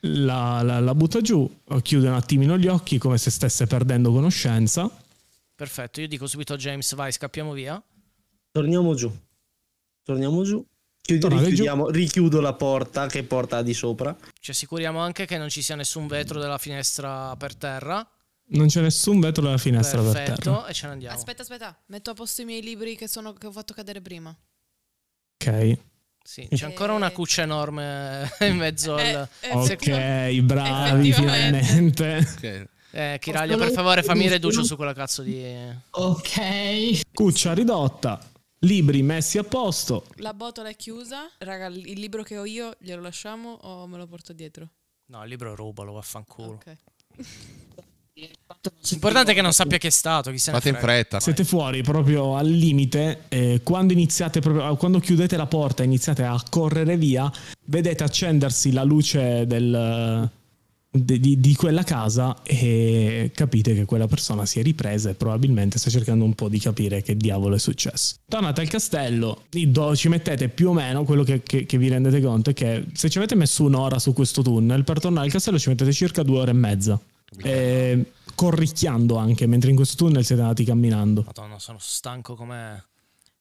la, la- la butta giù, chiude un attimino gli occhi come se stesse perdendo conoscenza Perfetto, io dico subito a James, vai, scappiamo via. Torniamo giù. Torniamo giù. Chiudi, richiudo la porta che porta di sopra. Ci assicuriamo anche che non ci sia nessun vetro della finestra per terra. Non c'è nessun vetro della finestra Perfetto, per terra. Perfetto, e ce ne andiamo. Aspetta, aspetta, metto a posto i miei libri che, sono, che ho fatto cadere prima. Ok. Sì, c'è ancora una eh. cuccia enorme in mezzo al... Eh, eh, ok, bravi, finalmente. Ok. Eh, Chiraglia, per favore, fammi reducio su quella cazzo di. Ok. Cuccia ridotta. Libri messi a posto. La botola è chiusa. Raga, il libro che ho io glielo lasciamo o me lo porto dietro? No, il libro rubalo, vaffanculo. Ok. L'importante è che non sappia che è stato. Chi se Fate in fretta. Siete fuori proprio al limite. Eh, quando, iniziate proprio, eh, quando chiudete la porta e iniziate a correre via, vedete accendersi la luce del, di, di, quella casa e capite che quella persona si è ripresa e probabilmente sta cercando un po' di capire che diavolo è successo. Tornate al castello, ci mettete più o meno quello che, che, che vi rendete conto è che se ci avete messo un'ora su questo tunnel, per tornare al castello ci mettete circa due ore e mezza. Eh, corricchiando anche mentre in questo tunnel siete andati camminando. Madonna, sono stanco come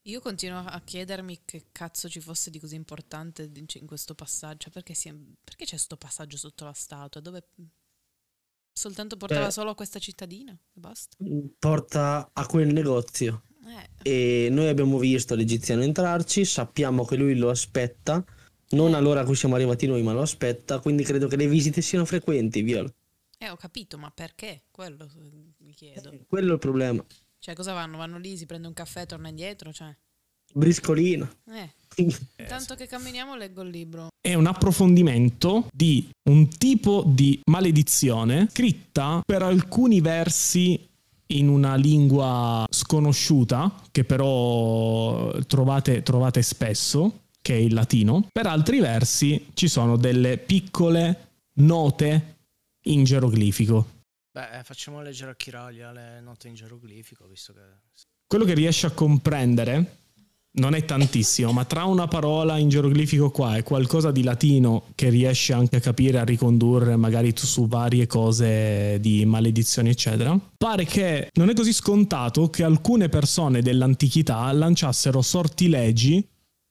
io continuo a chiedermi che cazzo ci fosse di così importante in questo passaggio, perché, è, perché c'è questo passaggio sotto la statua, dove soltanto portava Beh, solo a questa cittadina e basta. Mm, porta a quel negozio. Eh. E noi abbiamo visto l'egiziano entrarci, sappiamo che lui lo aspetta, non eh. all'ora a cui siamo arrivati noi, ma lo aspetta, quindi credo che le visite siano frequenti, Viola. Eh, ho capito, ma perché? Quello mm, mi chiedo. Eh, quello è il problema. Cioè, cosa vanno? Vanno lì, si prende un caffè, torna indietro? Cioè. Briscolino. Eh. eh Tanto che camminiamo leggo il libro. È un approfondimento di un tipo di maledizione scritta per alcuni versi in una lingua sconosciuta, che però trovate, trovate spesso, che è il latino. Per altri versi ci sono delle piccole note in geroglifico. Beh, eh, facciamo leggere a Chiraglia le note in geroglifico, visto che... Quello che riesce a comprendere non è tantissimo, ma tra una parola in geroglifico qua e qualcosa di latino che riesce anche a capire, a ricondurre magari su varie cose di maledizioni, eccetera, pare che non è così scontato che alcune persone dell'antichità lanciassero sortilegi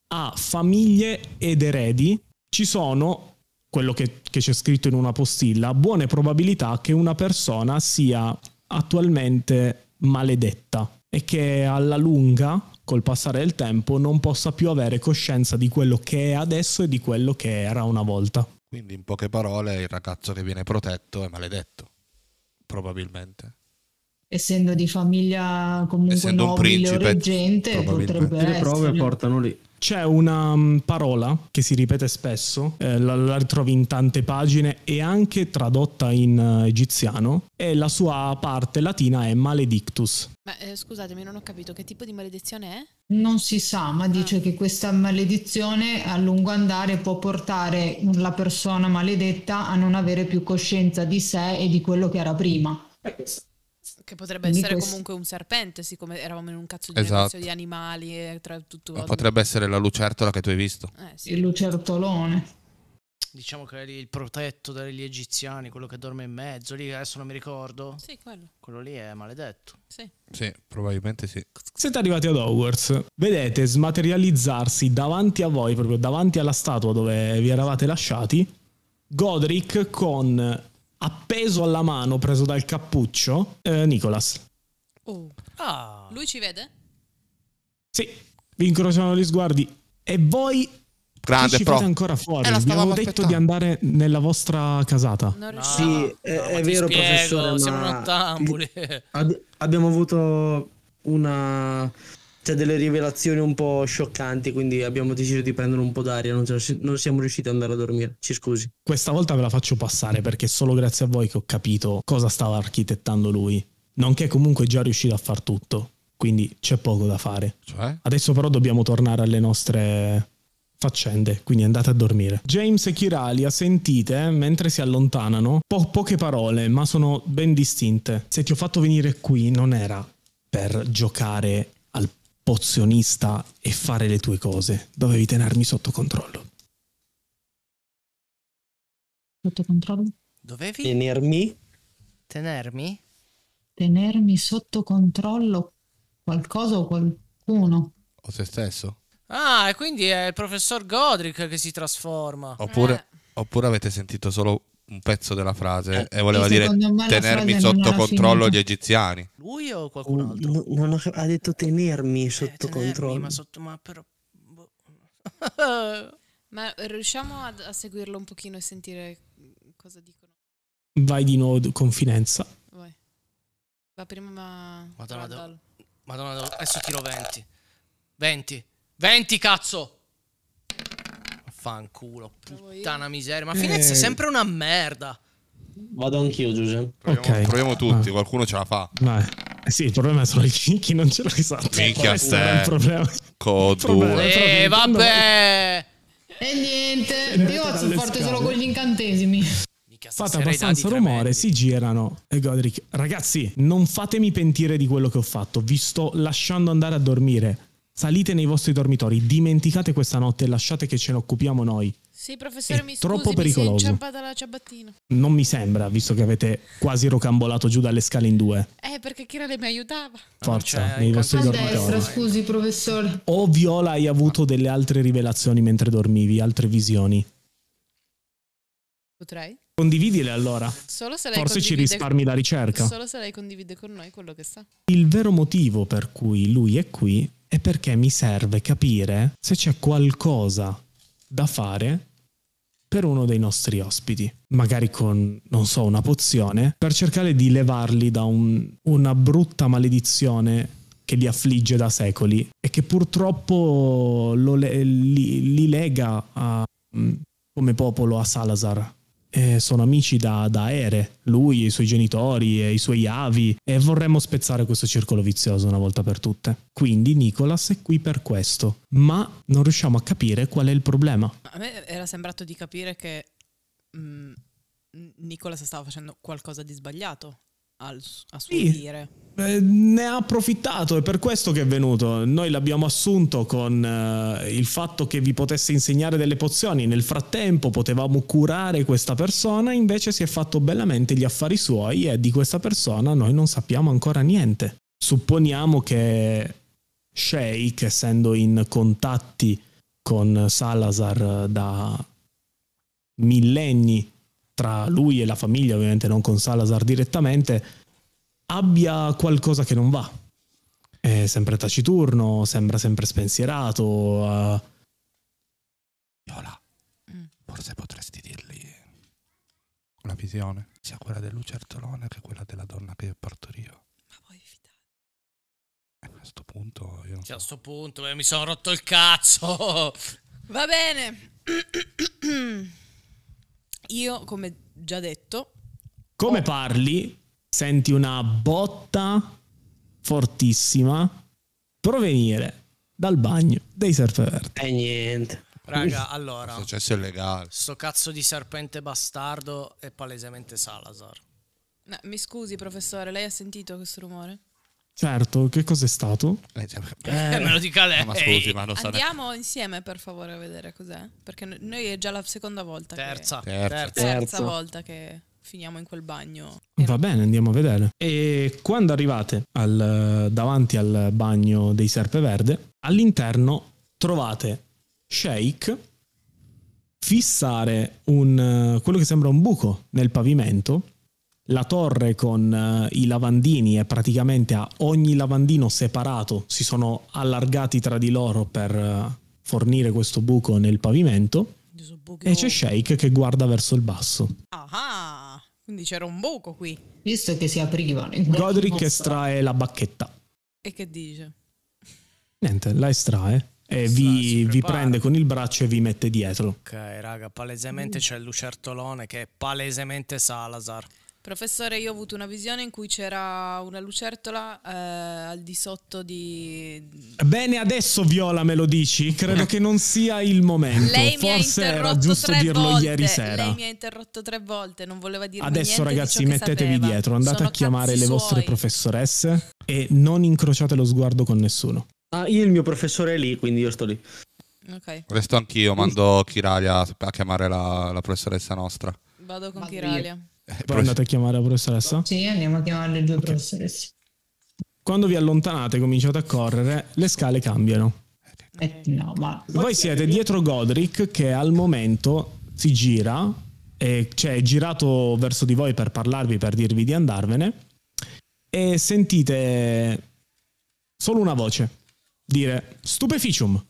a famiglie ed eredi. Ci sono quello che, che c'è scritto in una postilla, buone probabilità che una persona sia attualmente maledetta e che alla lunga, col passare del tempo, non possa più avere coscienza di quello che è adesso e di quello che era una volta. Quindi, in poche parole, il ragazzo che viene protetto è maledetto, probabilmente. Essendo di famiglia comunque Essendo nobile o reggente, potrebbe Le prove portano lì c'è una mm, parola che si ripete spesso, eh, la, la, ritrovi in tante pagine e anche tradotta in uh, egiziano e la sua parte latina è maledictus. Ma eh, scusatemi, non ho capito che tipo di maledizione è? Non si sa, ma dice ah. che questa maledizione a lungo andare può portare la persona maledetta a non avere più coscienza di sé e di quello che era prima. E questo che potrebbe essere quest... comunque un serpente, siccome eravamo in un cazzo di esatto. di animali e tra tutto. Potrebbe essere la lucertola che tu hai visto. Eh, sì. Il lucertolone. Diciamo che è il protetto dagli egiziani, quello che dorme in mezzo, lì adesso non mi ricordo. Sì, quello. Quello lì è maledetto. Sì. Sì, probabilmente sì. Siete arrivati ad Hogwarts, vedete smaterializzarsi davanti a voi, proprio davanti alla statua dove vi eravate lasciati, Godric con appeso alla mano, preso dal cappuccio, eh, Nicolas. Oh. Ah. Lui ci vede? Sì, vi incrociano gli sguardi. E voi Grande, ci però. ancora fuori. Eh, Vi avevo detto di andare nella vostra casata. Eh, no, sì, è, no, è vero, spiego, professore. Siamo nottambuli. Ad, abbiamo avuto una c'è delle rivelazioni un po' scioccanti, quindi abbiamo deciso di prendere un po' d'aria, non, non, siamo riusciti ad andare a dormire, ci scusi. Questa volta ve la faccio passare perché è solo grazie a voi che ho capito cosa stava architettando lui, nonché comunque già riuscito a far tutto, quindi c'è poco da fare. Cioè? Adesso però dobbiamo tornare alle nostre faccende, quindi andate a dormire. James e Kiralia sentite, eh? mentre si allontanano, po- poche parole, ma sono ben distinte. Se ti ho fatto venire qui non era per giocare pozionista e fare le tue cose, dovevi tenermi sotto controllo. Sotto controllo? Dovevi tenermi? Tenermi? Tenermi sotto controllo qualcosa o qualcuno. O se stesso? Ah, e quindi è il professor Godric che si trasforma. Oppure, eh. oppure avete sentito solo un pezzo della frase eh, e voleva dire tenermi sotto controllo gli egiziani. Lui o qualcun mm, altro? No, non ho, ha detto tenermi eh, sotto eh, tenermi, controllo. Ma, sotto, ma però... Boh. ma riusciamo a, a, seguirlo un pochino e sentire cosa dicono? Vai di nuovo con Finanza. Vai. Va prima ma... Madonna, Madonna, Madonna, adesso tiro 20. 20. 20 cazzo! Vaffanculo, puttana miseria. Ma Firenze è eh. sempre una merda. Vado anch'io, Giuseppe. Proviamo, okay. proviamo ah. tutti, ah. qualcuno ce la fa. Vai. Eh sì, il problema è solo chi, chi non ce l'ha esatto. Minchia ste. Problema. Codù. Eh, vabbè. E niente, io sono forte solo con gli incantesimi. Fate abbastanza rumore, si girano e Godric, ragazzi, non fatemi pentire di quello che ho fatto, vi sto lasciando andare a dormire. Salite nei vostri dormitori, dimenticate questa notte e lasciate che ce ne occupiamo noi. Sì, professore, è mi scusi, troppo pericoloso. mi si inciampata la ciabattina. Non mi sembra, visto che avete quasi rocambolato giù dalle scale in due. Eh, perché Kira le mi aiutava. Forza, cioè, nei vostri dormitori. A destra, scusi, professore. O Viola hai avuto delle altre rivelazioni mentre dormivi, altre visioni? Potrei. Condividile allora. Forse ci risparmi con... la ricerca. Solo se lei condivide con noi quello che sa. Il vero motivo per cui lui è qui è perché mi serve capire se c'è qualcosa da fare per uno dei nostri ospiti, magari con, non so, una pozione, per cercare di levarli da un, una brutta maledizione che li affligge da secoli e che purtroppo lo, li, li, lega a, mm, come popolo a Salazar, eh, sono amici da, da ere, lui, i suoi genitori e i suoi avi, e vorremmo spezzare questo circolo vizioso una volta per tutte. Quindi Nicolas è qui per questo, ma non riusciamo a capire qual è il problema. A me era sembrato di capire che mh, mm, Nicolas stava facendo qualcosa di sbagliato al, a suo sì. dire. Eh, ne ha approfittato, è per questo che è venuto. Noi l'abbiamo assunto con uh, il fatto che vi potesse insegnare delle pozioni. Nel frattempo potevamo curare questa persona, invece si è fatto bellamente gli affari suoi e di questa persona noi non sappiamo ancora niente. Supponiamo che Sheikh, essendo in contatti con Salazar da millenni, tra lui e la famiglia, ovviamente non con Salazar direttamente, abbia qualcosa che non va. È sempre taciturno, sembra sempre spensierato. Uh... Viola, mm. forse potresti dirgli una visione, sia quella del lucertolone che quella della donna che parto io. Ma voi vi A questo punto io non cioè, so. A questo punto eh, mi sono rotto il cazzo! Va bene. io, come già detto... Come oh. parli, senti una botta fortissima provenire dal bagno dei serpenti. E eh, niente. Raga, allora, successo è legale. Sto cazzo di serpente bastardo è palesemente Salazar. No, mi scusi, professore, lei ha sentito questo rumore? Certo, che cos'è stato? Eh, cioè, eh, eh me lo dica lei. Ma scusi, ma lo Andiamo ne... insieme per favore a vedere cos'è. Perché noi è già la seconda volta. Terza. Che... Terza. Terza. Terza volta che finiamo in quel bagno. Va bene, andiamo a vedere. E quando arrivate al, davanti al bagno dei Serpe Verde, all'interno trovate Sheikh fissare un, eh, quello che sembra un buco nel pavimento. La torre con eh, i lavandini è praticamente a ogni lavandino separato, si sono allargati tra di loro per eh, fornire questo buco nel pavimento. E c'è Shake che guarda verso il basso. Aha. Ah. Quindi c'era un buco qui. Visto che si aprivano. Godric estrae la bacchetta. E che dice? Niente, la estrae. E vi, vi, prende con il braccio e vi mette dietro. Ok, raga, palesemente c'è il lucertolone che è palesemente Salazar. Professore, io ho avuto una visione in cui c'era una lucertola eh, al di sotto di... Bene, adesso Viola me lo dici? Credo che non sia il momento. Lei Forse mi ha era giusto dirlo volte. ieri sera. Lei mi ha interrotto tre volte, non voleva dire Adesso ragazzi, di mettetevi dietro, andate Sono a chiamare le vostre suoi. professoresse e non incrociate lo sguardo con nessuno. Ah, io il mio professore è lì, quindi io sto lì. Ok. Resto anch'io, mando Kiralia a chiamare la, la professoressa nostra. Vado con Kiralia. Io. Eh, Poi andate a chiamare la professoressa? Sì, andiamo a chiamare le due okay. professoresse. Quando vi allontanate cominciate a correre, le scale cambiano. Eh, no, ma... Voi siete dietro Godric che al momento si gira, e, cioè è girato verso di voi per parlarvi, per dirvi di andarvene, e sentite solo una voce dire stupeficium.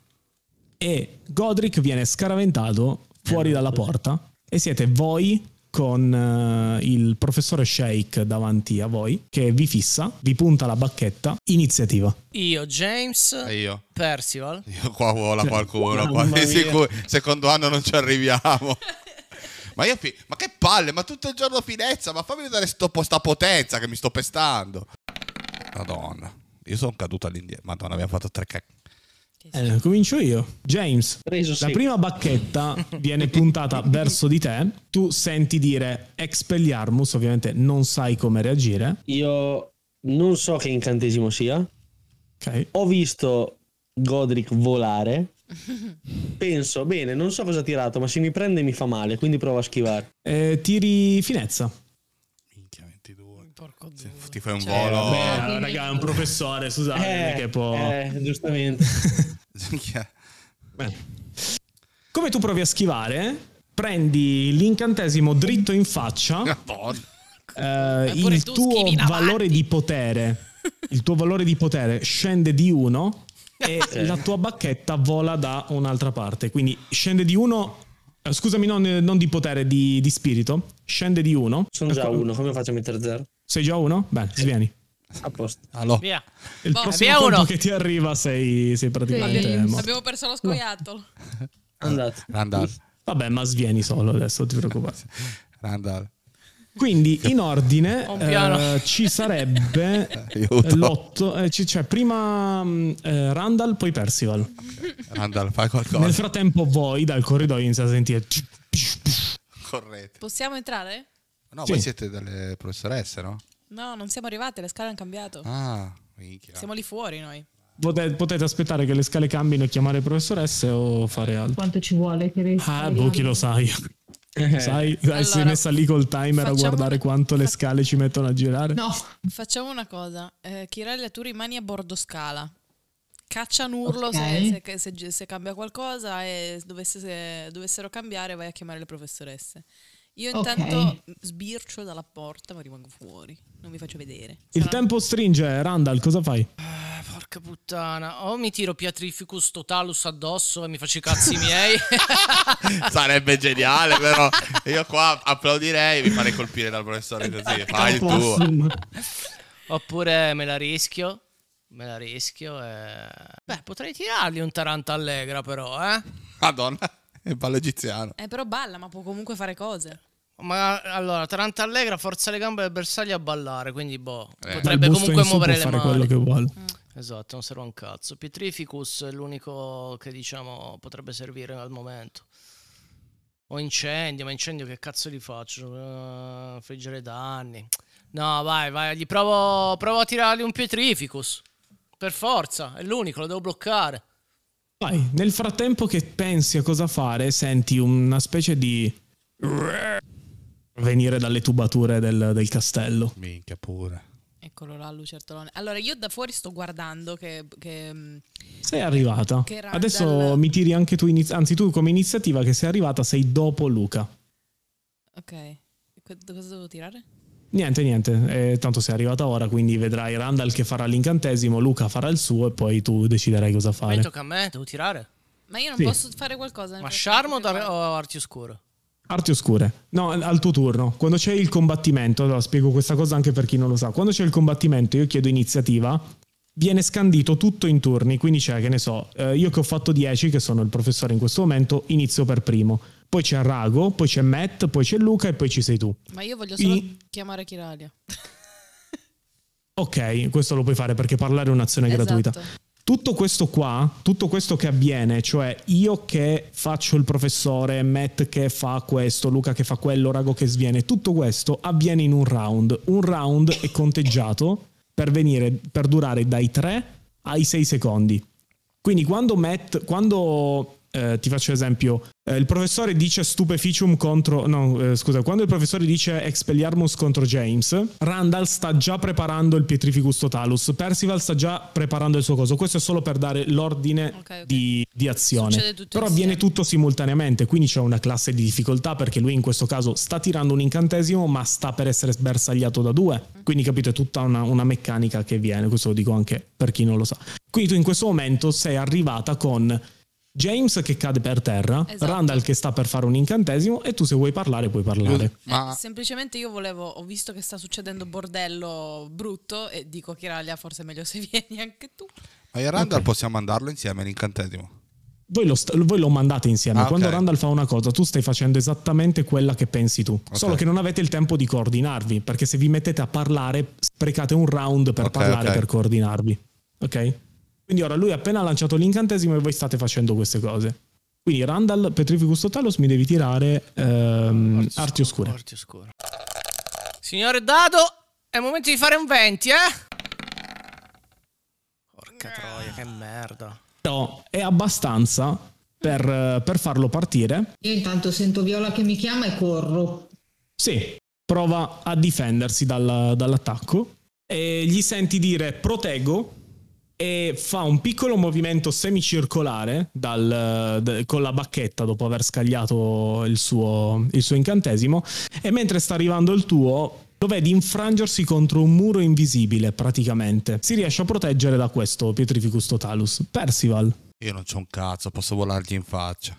E Godric viene scaraventato fuori eh, dalla porta e siete voi con eh, il professore Shake davanti a voi che vi fissa, vi punta la bacchetta, iniziativa. Io, James. E io. Percival. Io qua vola cioè, qualcuno. Qua. Sicuro, secondo anno non ci arriviamo. ma, io, ma che palle, ma tutto il giorno finezza, ma fammi vedere sto, sta potenza che mi sto pestando. Madonna, io sono caduto all'indietro. Madonna, abbiamo fatto tre cacche. Eh, comincio io. James, Preso la sì. prima bacchetta viene puntata verso di te. Tu senti dire Expelliarmus, ovviamente non sai come reagire. Io non so che incantesimo sia. Okay. Ho visto Godric volare. Penso, bene, non so cosa ha tirato, ma se mi prende mi fa male, quindi provo a schivare. Eh, tiri finezza. Minchia, 22. Porco Se ti fai un cioè, volo. Beh, allora, raga, è un professore, scusate, eh, che può... Eh, giustamente. Come tu provi a schivare, prendi l'incantesimo dritto in faccia. Ah, eh, eh il tuo valore di potere. Il tuo valore di potere scende di 1 e la tua bacchetta vola da un'altra parte. Quindi scende di 1 eh, Scusami, non, eh, non, di potere, di, di, spirito. Scende di uno. Sono già ecco. uno, come faccio a mettere zero? Sei già uno? Bene, svieni. A posto. Allò. Via. Il boh, prossimo via che ti arriva sei, sei praticamente sì. morto. Abbiamo perso lo scoiattolo. Boh. Andato. Randall. Vabbè, ma svieni solo adesso, ti preoccupare. Randall. Quindi in ordine eh, ci sarebbe l'otto, eh, cioè prima mm, eh, Randall, poi Percival. Randall, fai qualcosa. Nel frattempo voi dal corridoio iniziate a sentire... Correte. Possiamo entrare? No, sì. voi siete delle professoresse, no? No, non siamo arrivate, le scale hanno cambiato. Ah, minchia. Siamo lì fuori noi. Potete, potete, aspettare che le scale cambino e chiamare professoresse o fare altro. Quanto ci vuole che le Ah, boh, chi lo sai. Eh. Sai, allora, sei messa lì col timer a guardare una... quanto le scale ci mettono a girare? No, facciamo una cosa. Eh, Chirelli, tu rimani a bordo scala. Caccia un urlo okay. se, se, se, se, cambia qualcosa e dovesse, se, dovessero cambiare vai a chiamare le professoresse. Io intanto okay. sbircio dalla porta ma rimango fuori. Non vi faccio vedere. Sarà... Il tempo stringe, Randall, cosa fai? Ah, porca puttana, o mi tiro Piatrificus Totalus addosso e mi faccio i cazzi miei. Sarebbe geniale, però io qua applaudirei e mi farei colpire dal professore eh, così. Eh, fai il tuo. Oppure me la rischio. Me la rischio. E... Beh, potrei tirargli un Taranta Allegra, però, eh? Madonna, è ballo egiziano. Eh, però balla, ma può comunque fare cose. Ma allora, Taranta Allegra forza le gambe del bersaglio a ballare, quindi boh, eh. potrebbe comunque muovere le mani. quello che vuole. Mm. Esatto, non serve un cazzo. Pietrificus è l'unico che diciamo potrebbe servire al momento. O incendio, ma incendio che cazzo gli faccio? Uh, friggere danni. No, vai, vai, gli provo, provo a tirargli un Pietrificus. Per forza, è l'unico, lo devo bloccare. Vai, nel frattempo che pensi a cosa fare, senti una specie di venire dalle tubature del, del castello. Minchia pure. Eccolo là, lucertolone. Allora, io da fuori sto guardando che... che mm, sei arrivata. Che Randall... Adesso mi tiri anche tu, iniz- anzi tu come iniziativa che sei arrivata sei dopo Luca. Ok, cosa devo tirare? Niente, niente, eh, tanto sei arrivata ora, quindi vedrai Randall che farà l'incantesimo, Luca farà il suo e poi tu deciderai cosa fare. Ma tocca a me, devo tirare. Ma io non sì. posso fare qualcosa. Ma Charm o, o Arti Oscuro? Arti oscure. No, al tuo turno. Quando c'è il combattimento, allora spiego questa cosa anche per chi non lo sa. Quando c'è il combattimento, io chiedo iniziativa, viene scandito tutto in turni, quindi c'è, che ne so, eh, io che ho fatto 10, che sono il professore in questo momento, inizio per primo. Poi c'è Rago, poi c'è Matt, poi c'è Luca e poi ci sei tu. Ma io voglio solo I... chiamare Kiralia. ok, questo lo puoi fare perché parlare è un'azione esatto. gratuita. Tutto questo qua, tutto questo che avviene, cioè io che faccio il professore, Matt che fa questo, Luca che fa quello, Rago che sviene, tutto questo avviene in un round. Un round è conteggiato per, venire, per durare dai 3 ai 6 secondi. Quindi quando Matt, quando eh, ti faccio esempio, eh, il professore dice stupeficium contro... No, eh, scusa, quando il professore dice expelliarmus contro James, Randall sta già preparando il pietrificus totalus, Percival sta già preparando il suo coso, questo è solo per dare l'ordine okay, okay. Di, di, azione. Però avviene tutto simultaneamente, quindi c'è una classe di difficoltà perché lui in questo caso sta tirando un incantesimo ma sta per essere bersagliato da due, mm. quindi capite è tutta una, una meccanica che viene, questo lo dico anche per chi non lo sa. Quindi tu in questo momento sei arrivata con James che cade per terra, esatto. Randall che sta per fare un incantesimo e tu se vuoi parlare puoi parlare. Ma... Eh, semplicemente io volevo, ho visto che sta succedendo bordello brutto e dico Kiralia forse è meglio se vieni anche tu. Ma io Randall okay. possiamo mandarlo insieme all'incantesimo? Voi lo, st- voi lo mandate insieme. Ah, Quando Randall fa una cosa, tu stai facendo esattamente quella che pensi tu. Okay. Solo che non avete il tempo di coordinarvi, perché se vi mettete a parlare, sprecate un round per parlare, per coordinarvi. Ok? Quindi ora lui ha appena lanciato l'incantesimo e voi state facendo queste cose. Quindi Randall, Petrificus Totalos, mi devi tirare ehm, arti, arti, oscure. arti oscure. Signore Dado, è il momento di fare un 20, eh? Porca troia, che merda. No, è abbastanza per, per farlo partire. Io intanto sento Viola che mi chiama e corro. Sì, prova a difendersi dal, dall'attacco. E gli senti dire proteggo e fa un piccolo movimento semicircolare dal, de, con la bacchetta dopo aver scagliato il suo, il suo incantesimo e mentre sta arrivando il tuo lo vedi infrangersi contro un muro invisibile praticamente. Si riesce a proteggere da questo Pietrificus Totalus. Percival. Io non c'ho un cazzo, posso volargli in faccia.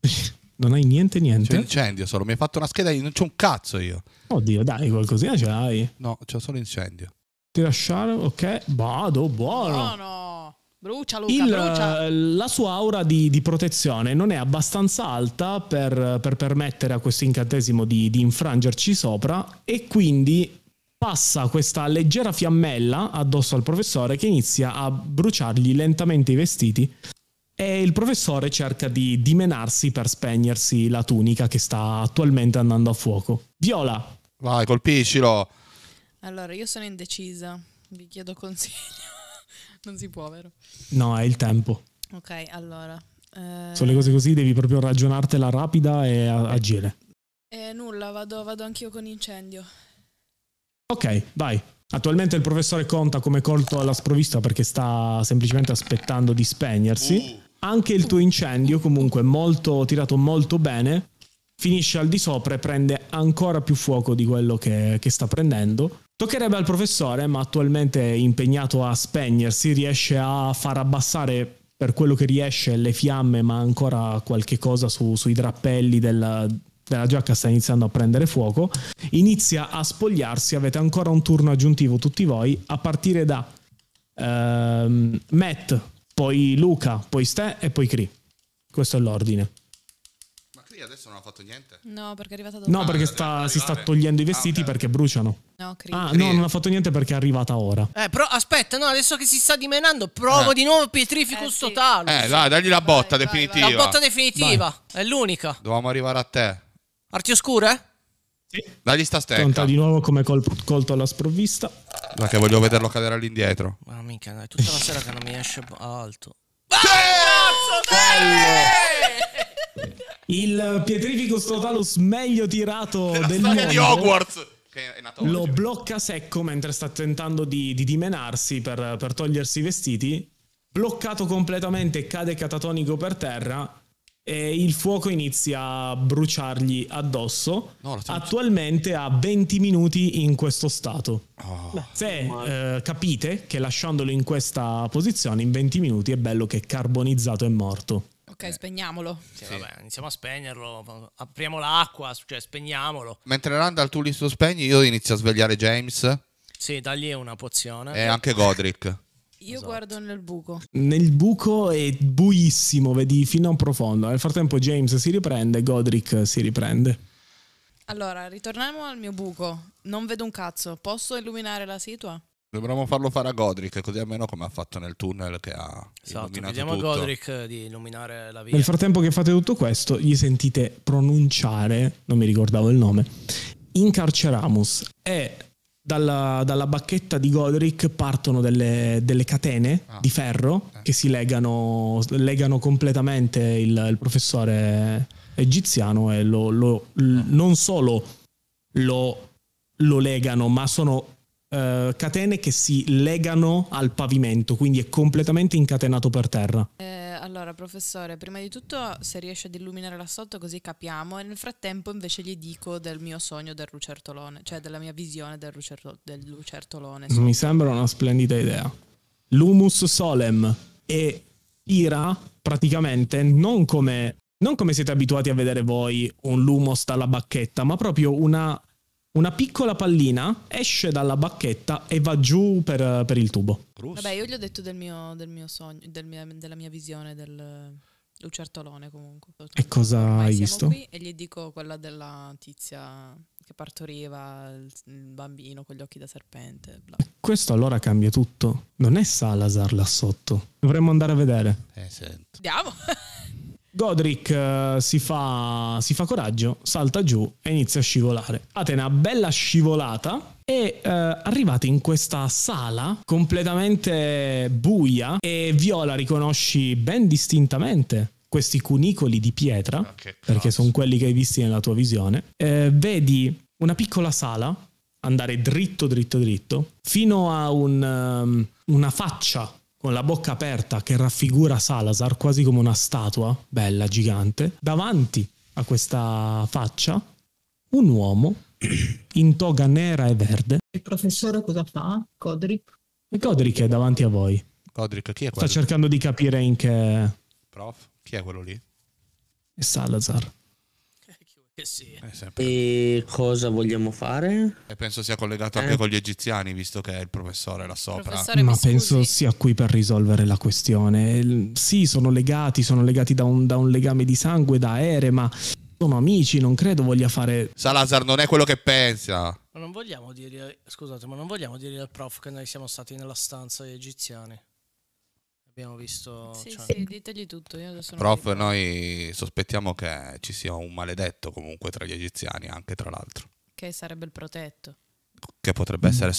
non hai niente niente? C'è un incendio solo, mi hai fatto una scheda, non c'ho un cazzo io. Oddio, dai, qualcosina ce l'hai. No, c'ho solo incendio. Ti lasciare, ok. Vado, buono. no. Brucia, Luca, Il, brucia. Eh, la sua aura di, di, protezione non è abbastanza alta per, per permettere a questo incantesimo di, di infrangerci sopra e quindi passa questa leggera fiammella addosso al professore che inizia a bruciargli lentamente i vestiti e il professore cerca di dimenarsi per spegnersi la tunica che sta attualmente andando a fuoco. Viola. Vai, colpiscilo. Allora, io sono indecisa, vi chiedo consiglio. non si può, vero? No, è il tempo. Ok, allora. Eh... Sono le cose così, devi proprio ragionartela rapida e agire. Eh, nulla, vado, vado anch'io con incendio. Ok, vai. Attualmente il professore conta come colto alla sprovvista perché sta semplicemente aspettando di spegnersi. Anche il tuo incendio, comunque molto tirato molto bene, finisce al di sopra e prende ancora più fuoco di quello che, che sta prendendo. Toccherebbe al professore, ma attualmente è impegnato a spegnersi, riesce a far abbassare per quello che riesce le fiamme, ma ancora qualche cosa su, sui drappelli della, della giacca sta iniziando a prendere fuoco. Inizia a spogliarsi, avete ancora un turno aggiuntivo tutti voi, a partire da ehm, Matt, poi Luca, poi Ste e poi Cree. Questo è l'ordine adesso non ha fatto niente? No, perché è arrivata dopo. No, perché sta, ah, si sta togliendo i ah, vestiti ah, okay. perché bruciano. No, Cree. Ah, no, non ha fatto niente perché è arrivata ora. Eh, però aspetta, no, adesso che si sta dimenando, provo eh. di nuovo Pietrificus eh, Totalus. Sì. Eh, dai, dagli la botta vai, definitiva. Vai, vai. La botta definitiva, vai. è l'unica. Dovevamo arrivare a te. Arti oscure? Sì. Dagli sta stecca. Conta di nuovo come col, colto alla sprovvista. Ma che voglio vederlo cadere all'indietro. Ma mica, è tutta la sera che non mi esce alto. Ah, Bello! Il Pietrificus Totalus meglio tirato della del storia mondo. di Hogwarts. Oggi, Lo blocca secco mentre sta tentando di, di dimenarsi per, per togliersi i vestiti. Bloccato completamente, cade catatonico per terra e il fuoco inizia a bruciargli addosso. No, Attualmente ha 20 minuti in questo stato. Oh. Se eh, capite che lasciandolo in questa posizione in 20 minuti è bello che è carbonizzato e morto. Ok, eh. spegniamolo. Sì, sì. Vabbè, iniziamo a spegnerlo, apriamo l'acqua, cioè spegniamolo. Mentre Randall tu li spegni, io inizio a svegliare James. Sì, dagli una pozione. E anche Godric. Io esatto. guardo nel buco. Nel buco è buissimo, vedi fino a un profondo. Nel frattempo James si riprende, Godric si riprende. Allora, ritorniamo al mio buco. Non vedo un cazzo. Posso illuminare la situa? Dovremmo farlo fare a Godric, così almeno come ha fatto nel tunnel che ha esatto, chiediamo tutto. a Godric eh, di illuminare la via. Nel frattempo che fate tutto questo, gli sentite pronunciare, non mi ricordavo il nome, Incarceramus. E dalla, dalla bacchetta di Godric partono delle, delle catene ah, di ferro eh. che si legano, legano completamente il, il, professore egiziano e lo, lo, l, eh. non solo lo lo legano, ma sono eh, catene che si legano al pavimento, quindi è completamente incatenato per terra. Eh, allora, professore, prima di tutto se riesce ad illuminare là sotto così capiamo e nel frattempo invece gli dico del mio sogno del lucertolone, cioè della mia visione del, lucerto- del lucertolone. Sotto. Mi sembra una splendida idea. L'humus solem e ira praticamente non come non come siete abituati a vedere voi un lumos dalla bacchetta, ma proprio una una piccola pallina esce dalla bacchetta e va giù per, per il tubo. Vabbè, io gli ho detto del mio, del mio sogno, del mia, della mia visione del lucertolone comunque. E cosa Ormai hai visto? Qui e gli dico quella della tizia che partoriva il bambino con gli occhi da serpente. Bla. Questo allora cambia tutto. Non è Salazar là sotto. Dovremmo andare a vedere. Eh, sento. Andiamo. Godric uh, si, fa, si, fa, coraggio, salta giù e inizia a scivolare. Fate una bella scivolata e uh, eh, arrivate in questa sala completamente buia e Viola riconosci ben distintamente questi cunicoli di pietra, ah, perché sono quelli che hai visti nella tua visione. Eh, vedi una piccola sala andare dritto, dritto, dritto, fino a un, um, una faccia con la bocca aperta che raffigura Salazar quasi come una statua bella, gigante, davanti a questa faccia un uomo in toga nera e verde. Il professore cosa fa? Codric? E Codric è davanti a voi. Codric, chi è quello? Sta cercando di capire in che... Prof? Chi è quello lì? È Salazar. Che sì. Eh, e cosa vogliamo fare? E penso sia collegato eh. anche con gli egiziani, visto che è il professore là sopra. Professore, Ma penso sia qui per risolvere la questione. Sì, sono legati, sono legati da un, da un legame di sangue, da erema. sono amici, non credo voglia fare... Salazar non è quello che pensa. Ma non vogliamo dire, scusate, ma non vogliamo dire al prof che noi siamo stati nella stanza egiziani. Abbiamo visto. Sì, cioè... sì, ditegli tutto. Io adesso Prof, noi sospettiamo che ci sia un maledetto comunque tra gli egiziani, anche tra l'altro. Che sarebbe il protetto. Che potrebbe mm. essere.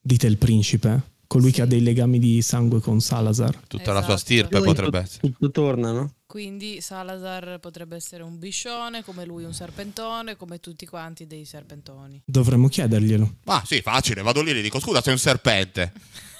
Dite il principe? Colui sì. che ha dei legami di sangue con Salazar. Tutta esatto. la sua esatto. stirpe lui potrebbe tutto, essere. Tutto torna, no? Quindi Salazar potrebbe essere un biscione, come lui un serpentone, come tutti quanti dei serpentoni. Dovremmo chiederglielo. Ma ah, sì, facile, vado lì e gli dico: scusa, sei un serpente.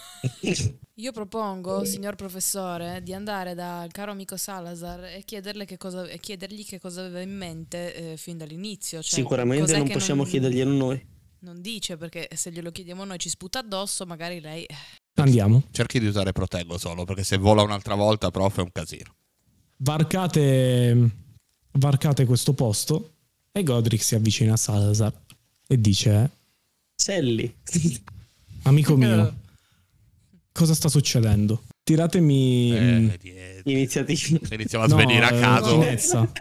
Io propongo, signor professore, di andare dal caro amico Salazar e, che cosa, e chiedergli che cosa aveva in mente eh, fin dall'inizio. Cioè, Sicuramente non possiamo non, chiederglielo noi. Non dice perché se glielo chiediamo noi ci sputa addosso, magari lei... Eh. Andiamo. Cerchi di usare Protego solo perché se vola un'altra volta, prof, è un casino. Varcate, varcate questo posto e Godric si avvicina a Salazar e dice... Eh, Selli. Amico mio. Eh, cosa sta succedendo. Tiratemi... Eh, eh Iniziativa. Eh, iniziamo a svenire a eh, caso. Finezza.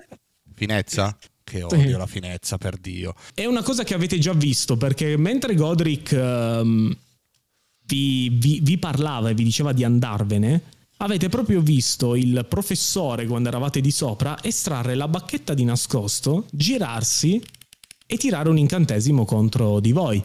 Finezza? Che odio sì. la finezza, per Dio. È una cosa che avete già visto, perché mentre Godric um, vi, vi, vi parlava e vi diceva di andarvene, avete proprio visto il professore, quando eravate di sopra, estrarre la bacchetta di nascosto, girarsi e tirare un incantesimo contro di voi.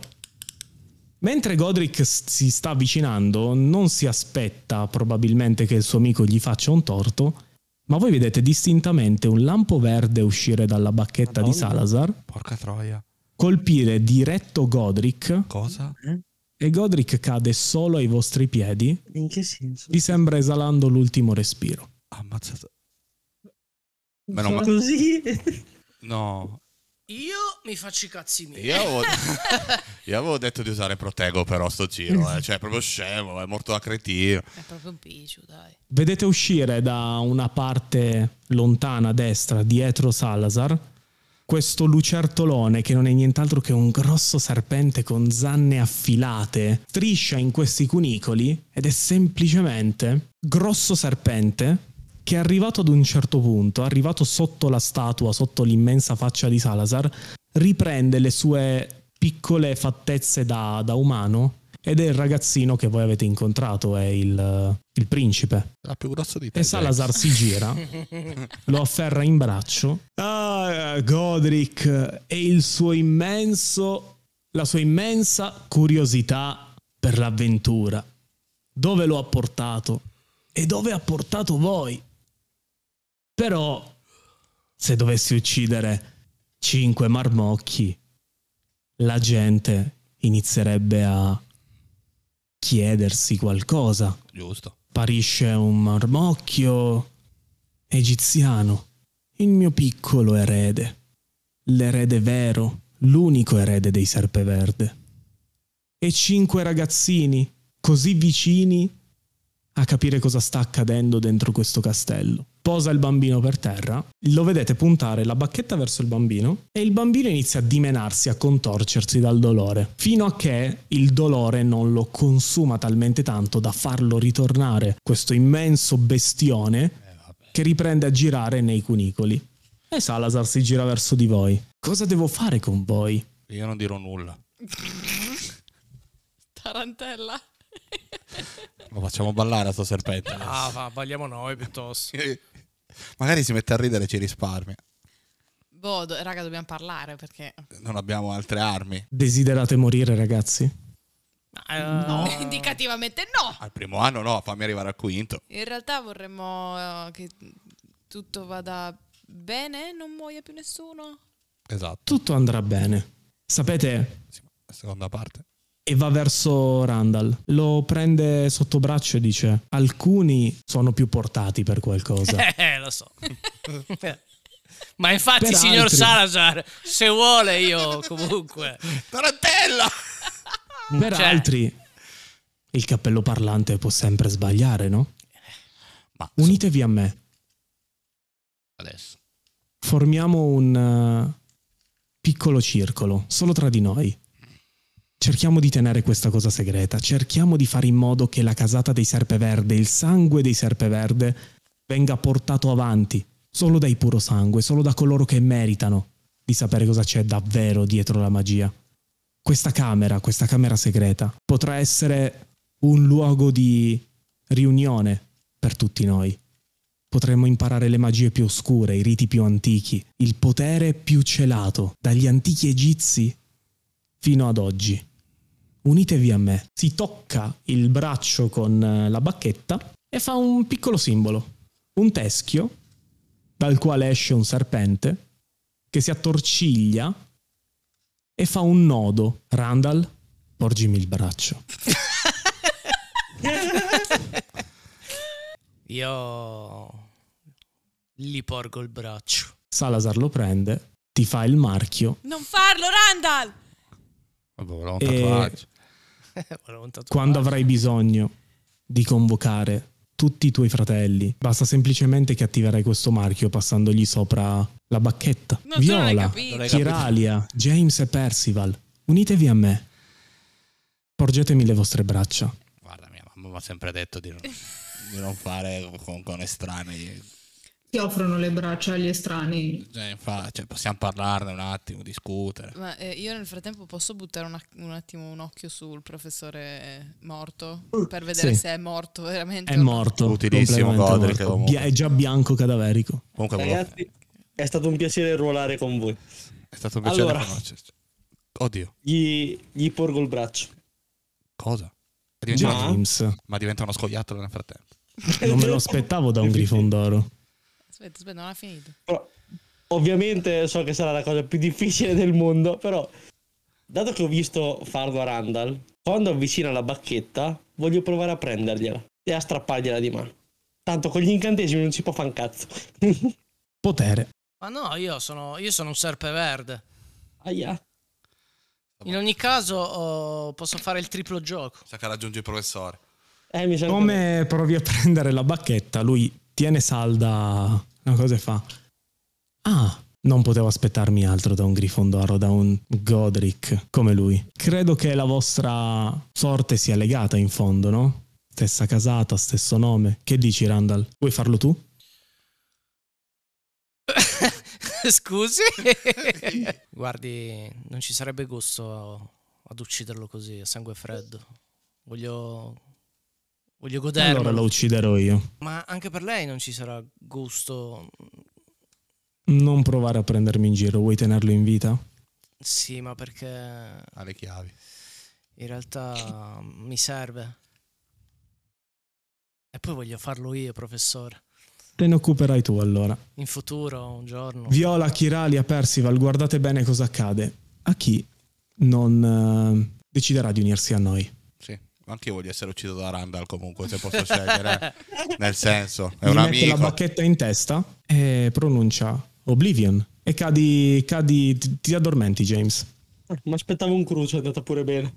Mentre Godric si sta avvicinando, non si aspetta probabilmente che il suo amico gli faccia un torto, ma voi vedete distintamente un lampo verde uscire dalla bacchetta Madonna, di Salazar. Porca troia. Colpire diretto Godric. Cosa? Eh? E Godric cade solo ai vostri piedi. In che senso? Vi sembra esalando l'ultimo respiro. Ammazzato. Cioè, ma non così? No, io mi faccio i cazzi miei. Io avevo, io avevo detto di usare Protego, però sto giro, eh. cioè è proprio scemo, è morto da cretino. È proprio un piccio, dai. Vedete uscire da una parte lontana a destra, dietro Salazar, questo lucertolone che non è nient'altro che un grosso serpente con zanne affilate, striscia in questi cunicoli ed è semplicemente grosso serpente che arrivato ad un certo punto, arrivato sotto la statua, sotto l'immensa faccia di Salazar, riprende le sue piccole fattezze da, da umano ed è il ragazzino che voi avete incontrato, è il, il principe. La ah, più grossa di te. E Salazar si gira, lo afferra in braccio. Ah, Godric e il suo immenso, la sua immensa curiosità per l'avventura. Dove lo ha portato? E dove ha portato voi? Però se dovessi uccidere cinque marmocchi, la gente inizierebbe a chiedersi qualcosa. Giusto. Parisce un marmocchio egiziano, il mio piccolo erede, l'erede vero, l'unico erede dei Serpeverde. E cinque ragazzini così vicini a capire cosa sta accadendo dentro questo castello. Posa il bambino per terra, lo vedete puntare la bacchetta verso il bambino e il bambino inizia a dimenarsi, a contorcersi dal dolore, fino a che il dolore non lo consuma talmente tanto da farlo ritornare, questo immenso bestione eh, che riprende a girare nei cunicoli. E Salazar si gira verso di voi. Cosa devo fare con voi? Io non dirò nulla. Tarantella. Lo facciamo ballare a sto serpente. Ah, va, balliamo noi piuttosto. Magari si mette a ridere e ci risparmia. Boh, do- raga, dobbiamo parlare perché... Non abbiamo altre armi. Desiderate morire, ragazzi? Eh, no. Indicativamente no. Al primo anno no, fammi arrivare al quinto. In realtà vorremmo eh, che tutto vada bene, non muoia più nessuno. Esatto. Tutto andrà bene. Sapete, Sì, Seconda parte e va verso Randall. Lo prende sotto braccio e dice: Alcuni sono più portati per qualcosa. Eh, lo so. Ma infatti, per signor altri... Salazar, se vuole io comunque. Tarantella! Per cioè. altri, il cappello parlante può sempre sbagliare, no? Ma, Unitevi so. a me. Adesso. Formiamo un uh, piccolo circolo, solo tra di noi Cerchiamo di tenere questa cosa segreta, cerchiamo di fare in modo che la casata dei Serpeverde, il sangue dei Serpeverde, venga portato avanti solo dai puro sangue, solo da coloro che meritano di sapere cosa c'è davvero dietro la magia. Questa camera, questa camera segreta, potrà essere un luogo di riunione per tutti noi. Potremmo imparare le magie più oscure, i riti più antichi, il potere più celato dagli antichi egizi fino ad oggi unitevi a me. Si tocca il braccio con eh, la bacchetta e fa un piccolo simbolo, un teschio dal quale esce un serpente che si attorciglia e fa un nodo. Randall, porgimi il braccio. Io gli porgo il braccio. Salazar lo prende, ti fa il marchio. Non farlo, Randall! Vabbè, un e... tatuaggio. Quando avrai bisogno di convocare tutti i tuoi fratelli, basta semplicemente che attiverai questo marchio passandogli sopra la bacchetta. Non Viola, Kiralia, James e Percival, unitevi a me. Porgetemi le vostre braccia. Guarda, mia mamma mi ha sempre detto di non, di non fare con, con estranei si offrono le braccia agli estranei. Eh, infatti, cioè, possiamo parlarne un attimo, discutere. Ma eh, io nel frattempo posso buttare un, un, attimo un occhio sul professore morto uh, per vedere sì. se è morto veramente. È morto. Utilissimo Godric. È già bianco cadaverico. Comunque, Ragazzi, è stato un piacere ruolare con voi. È stato un piacere allora, conoscerci. Oddio. Gli, gli porgo il braccio. Cosa? Diventa ma diventa uno scoiattolo nel frattempo. Non me lo aspettavo da un grifondoro. Aspetta, aspetta, non ha finito. Però, ovviamente so che sarà la cosa più difficile del mondo, però dato che ho visto farlo a Randall, quando avvicina la bacchetta voglio provare a prendergliela e a strappargliela di mano. Tanto con gli incantesimi non si può fare un cazzo. Potere. Ma no, io sono, io sono un serpeverde. Aia. In ogni caso oh, posso fare il triplo gioco. Sa che raggiunge il professore. Eh, Come che... provi a prendere la bacchetta, lui tiene salda una cosa e fa. Ah, non potevo aspettarmi altro da un Grifondoro, da un Godric come lui. Credo che la vostra sorte sia legata in fondo, no? Stessa casata, stesso nome. Che dici, Randall? Vuoi farlo tu? Scusi? Guardi, non ci sarebbe gusto ad ucciderlo così, a sangue freddo. Voglio Voglio goderlo. Allora lo ucciderò io. Ma anche per lei non ci sarà gusto. Non provare a prendermi in giro, vuoi tenerlo in vita? Sì, ma perché... Ha le chiavi. In realtà mi serve. E poi voglio farlo io, professore. Te ne occuperai tu allora. In futuro, un giorno. Viola, Chiralia, Percival, guardate bene cosa accade. A chi non uh, deciderà di unirsi a noi. Anche io voglio essere ucciso da Randall comunque, se posso scegliere. Nel senso, è Gli un amico. la bacchetta in testa e pronuncia Oblivion. E cadi, cadi ti, addormenti, James. Ah, mi aspettavo un cruce, è andata pure bene.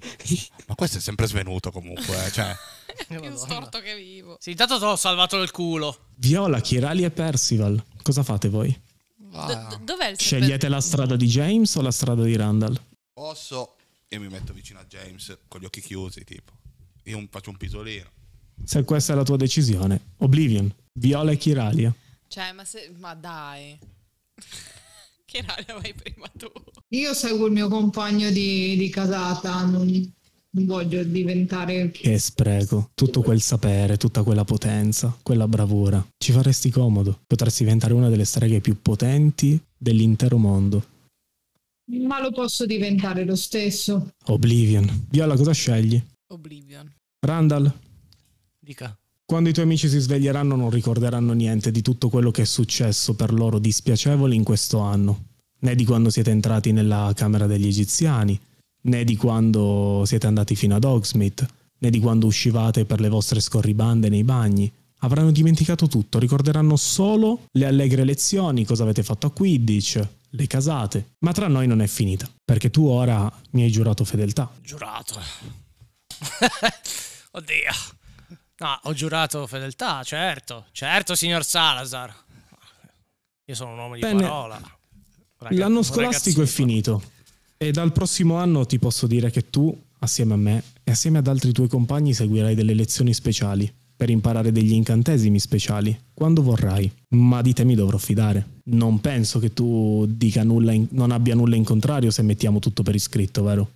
Ma questo è sempre svenuto comunque, eh, cioè. è più storto che vivo. Sì, intanto ti ho salvato il culo. Viola, Chirali e Percival, cosa fate voi? Do- ah. dov'è il Scegliete la strada di James o la strada di Randall? Posso io mi metto vicino a James con gli occhi chiusi, tipo io faccio un pisolino. Se questa è la tua decisione, Oblivion, Viola e Kiralia. Cioè, ma, se, ma dai. Kiralia vai prima tu. Io seguo il mio compagno di, di casata, non, non voglio diventare... Che spreco, tutto quel sapere, tutta quella potenza, quella bravura. Ci faresti comodo, potresti diventare una delle streghe più potenti dell'intero mondo. Ma lo posso diventare lo stesso. Oblivion. Viola, cosa scegli? Oblivion. Randall. Dica. Quando i tuoi amici si sveglieranno non ricorderanno niente di tutto quello che è successo per loro di in questo anno, né di quando siete entrati nella Camera degli Egiziani, né di quando siete andati fino ad Hogsmeade, né di quando uscivate per le vostre scorribande nei bagni. Avranno dimenticato tutto, ricorderanno solo le allegre lezioni, cosa avete fatto a Quidditch, le casate. Ma tra noi non è finita, perché tu ora mi hai giurato fedeltà. Giurato. Oddio. No, ho giurato fedeltà, certo. Certo, signor Salazar. Io sono un uomo di Bene. parola. Ragazzo, L'anno scolastico è finito. E dal prossimo anno ti posso dire che tu, assieme a me e assieme ad altri tuoi compagni, seguirai delle lezioni speciali per imparare degli incantesimi speciali, quando vorrai. Ma di te mi dovrò fidare. Non penso che tu dica nulla in, non abbia nulla in contrario se mettiamo tutto per iscritto, vero?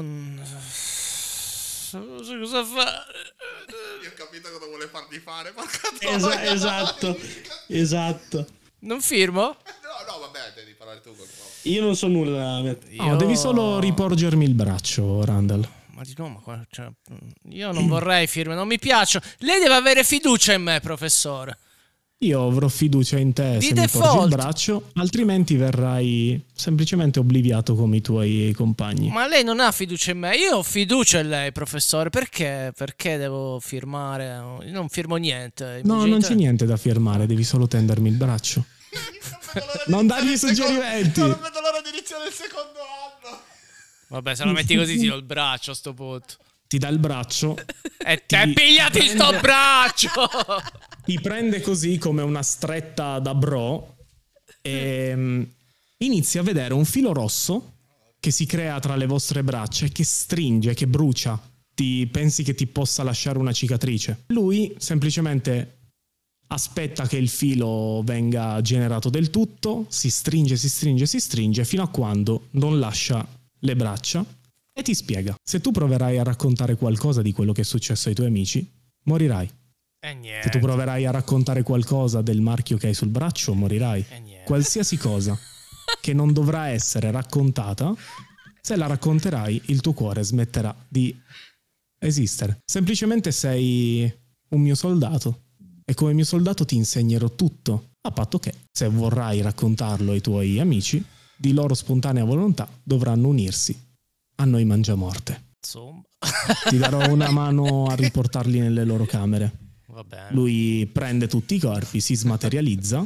Non so cosa fare. Io ho capito cosa vuole farti fare. Esa- esatto, esatto. Non firmo? No, no, vabbè, devi parlare tu col Io non so nulla. No, Io... Oh, devi solo riporgermi il braccio, Randall. Ma di ma qua, cioè, io non vorrei firme, non mi piaccio. Lei deve avere fiducia in me, professore. Io avrò fiducia in te Di se default. mi porgi il braccio, altrimenti verrai semplicemente obliviato come i tuoi compagni. Ma lei non ha fiducia in me, io ho fiducia in lei, professore. Perché? Perché devo firmare? non firmo niente. No, non c'è niente da firmare, devi solo tendermi il braccio. non dargli suggerimenti. Secondo... Non vedo l'ora di iniziare il secondo anno. Vabbè, se lo metti così tiro il braccio a sto punto ti dà il braccio e eh, ti te pigliati prende, sto braccio! ti prende così come una stretta da bro e um, mm, inizi a vedere un filo rosso che si crea tra le vostre braccia e che stringe, che brucia. Ti pensi che ti possa lasciare una cicatrice. Lui semplicemente aspetta che il filo venga generato del tutto, si stringe, si stringe, si stringe fino a quando non lascia le braccia e ti spiega, se tu proverai a raccontare qualcosa di quello che è successo ai tuoi amici, morirai. E niente. Se tu proverai a raccontare qualcosa del marchio che hai sul braccio, morirai. E niente. Qualsiasi cosa che non dovrà essere raccontata, se la racconterai, il tuo cuore smetterà di esistere. Semplicemente sei un mio soldato e come mio soldato ti insegnerò tutto, a patto che, se vorrai raccontarlo ai tuoi amici, di loro spontanea volontà dovranno unirsi a noi mangiamorte. Insomma. Ti darò una mano a riportarli nelle loro camere. Lui prende tutti i corpi, si smaterializza,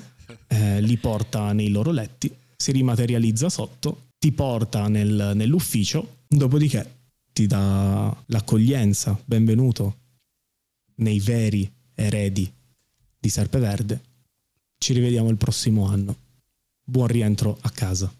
eh, li porta nei loro letti, si rimaterializza sotto, ti porta nel, nell'ufficio, dopodiché ti dà l'accoglienza, benvenuto, nei veri eredi di Serpe Verde. Ci rivediamo il prossimo anno. Buon rientro a casa.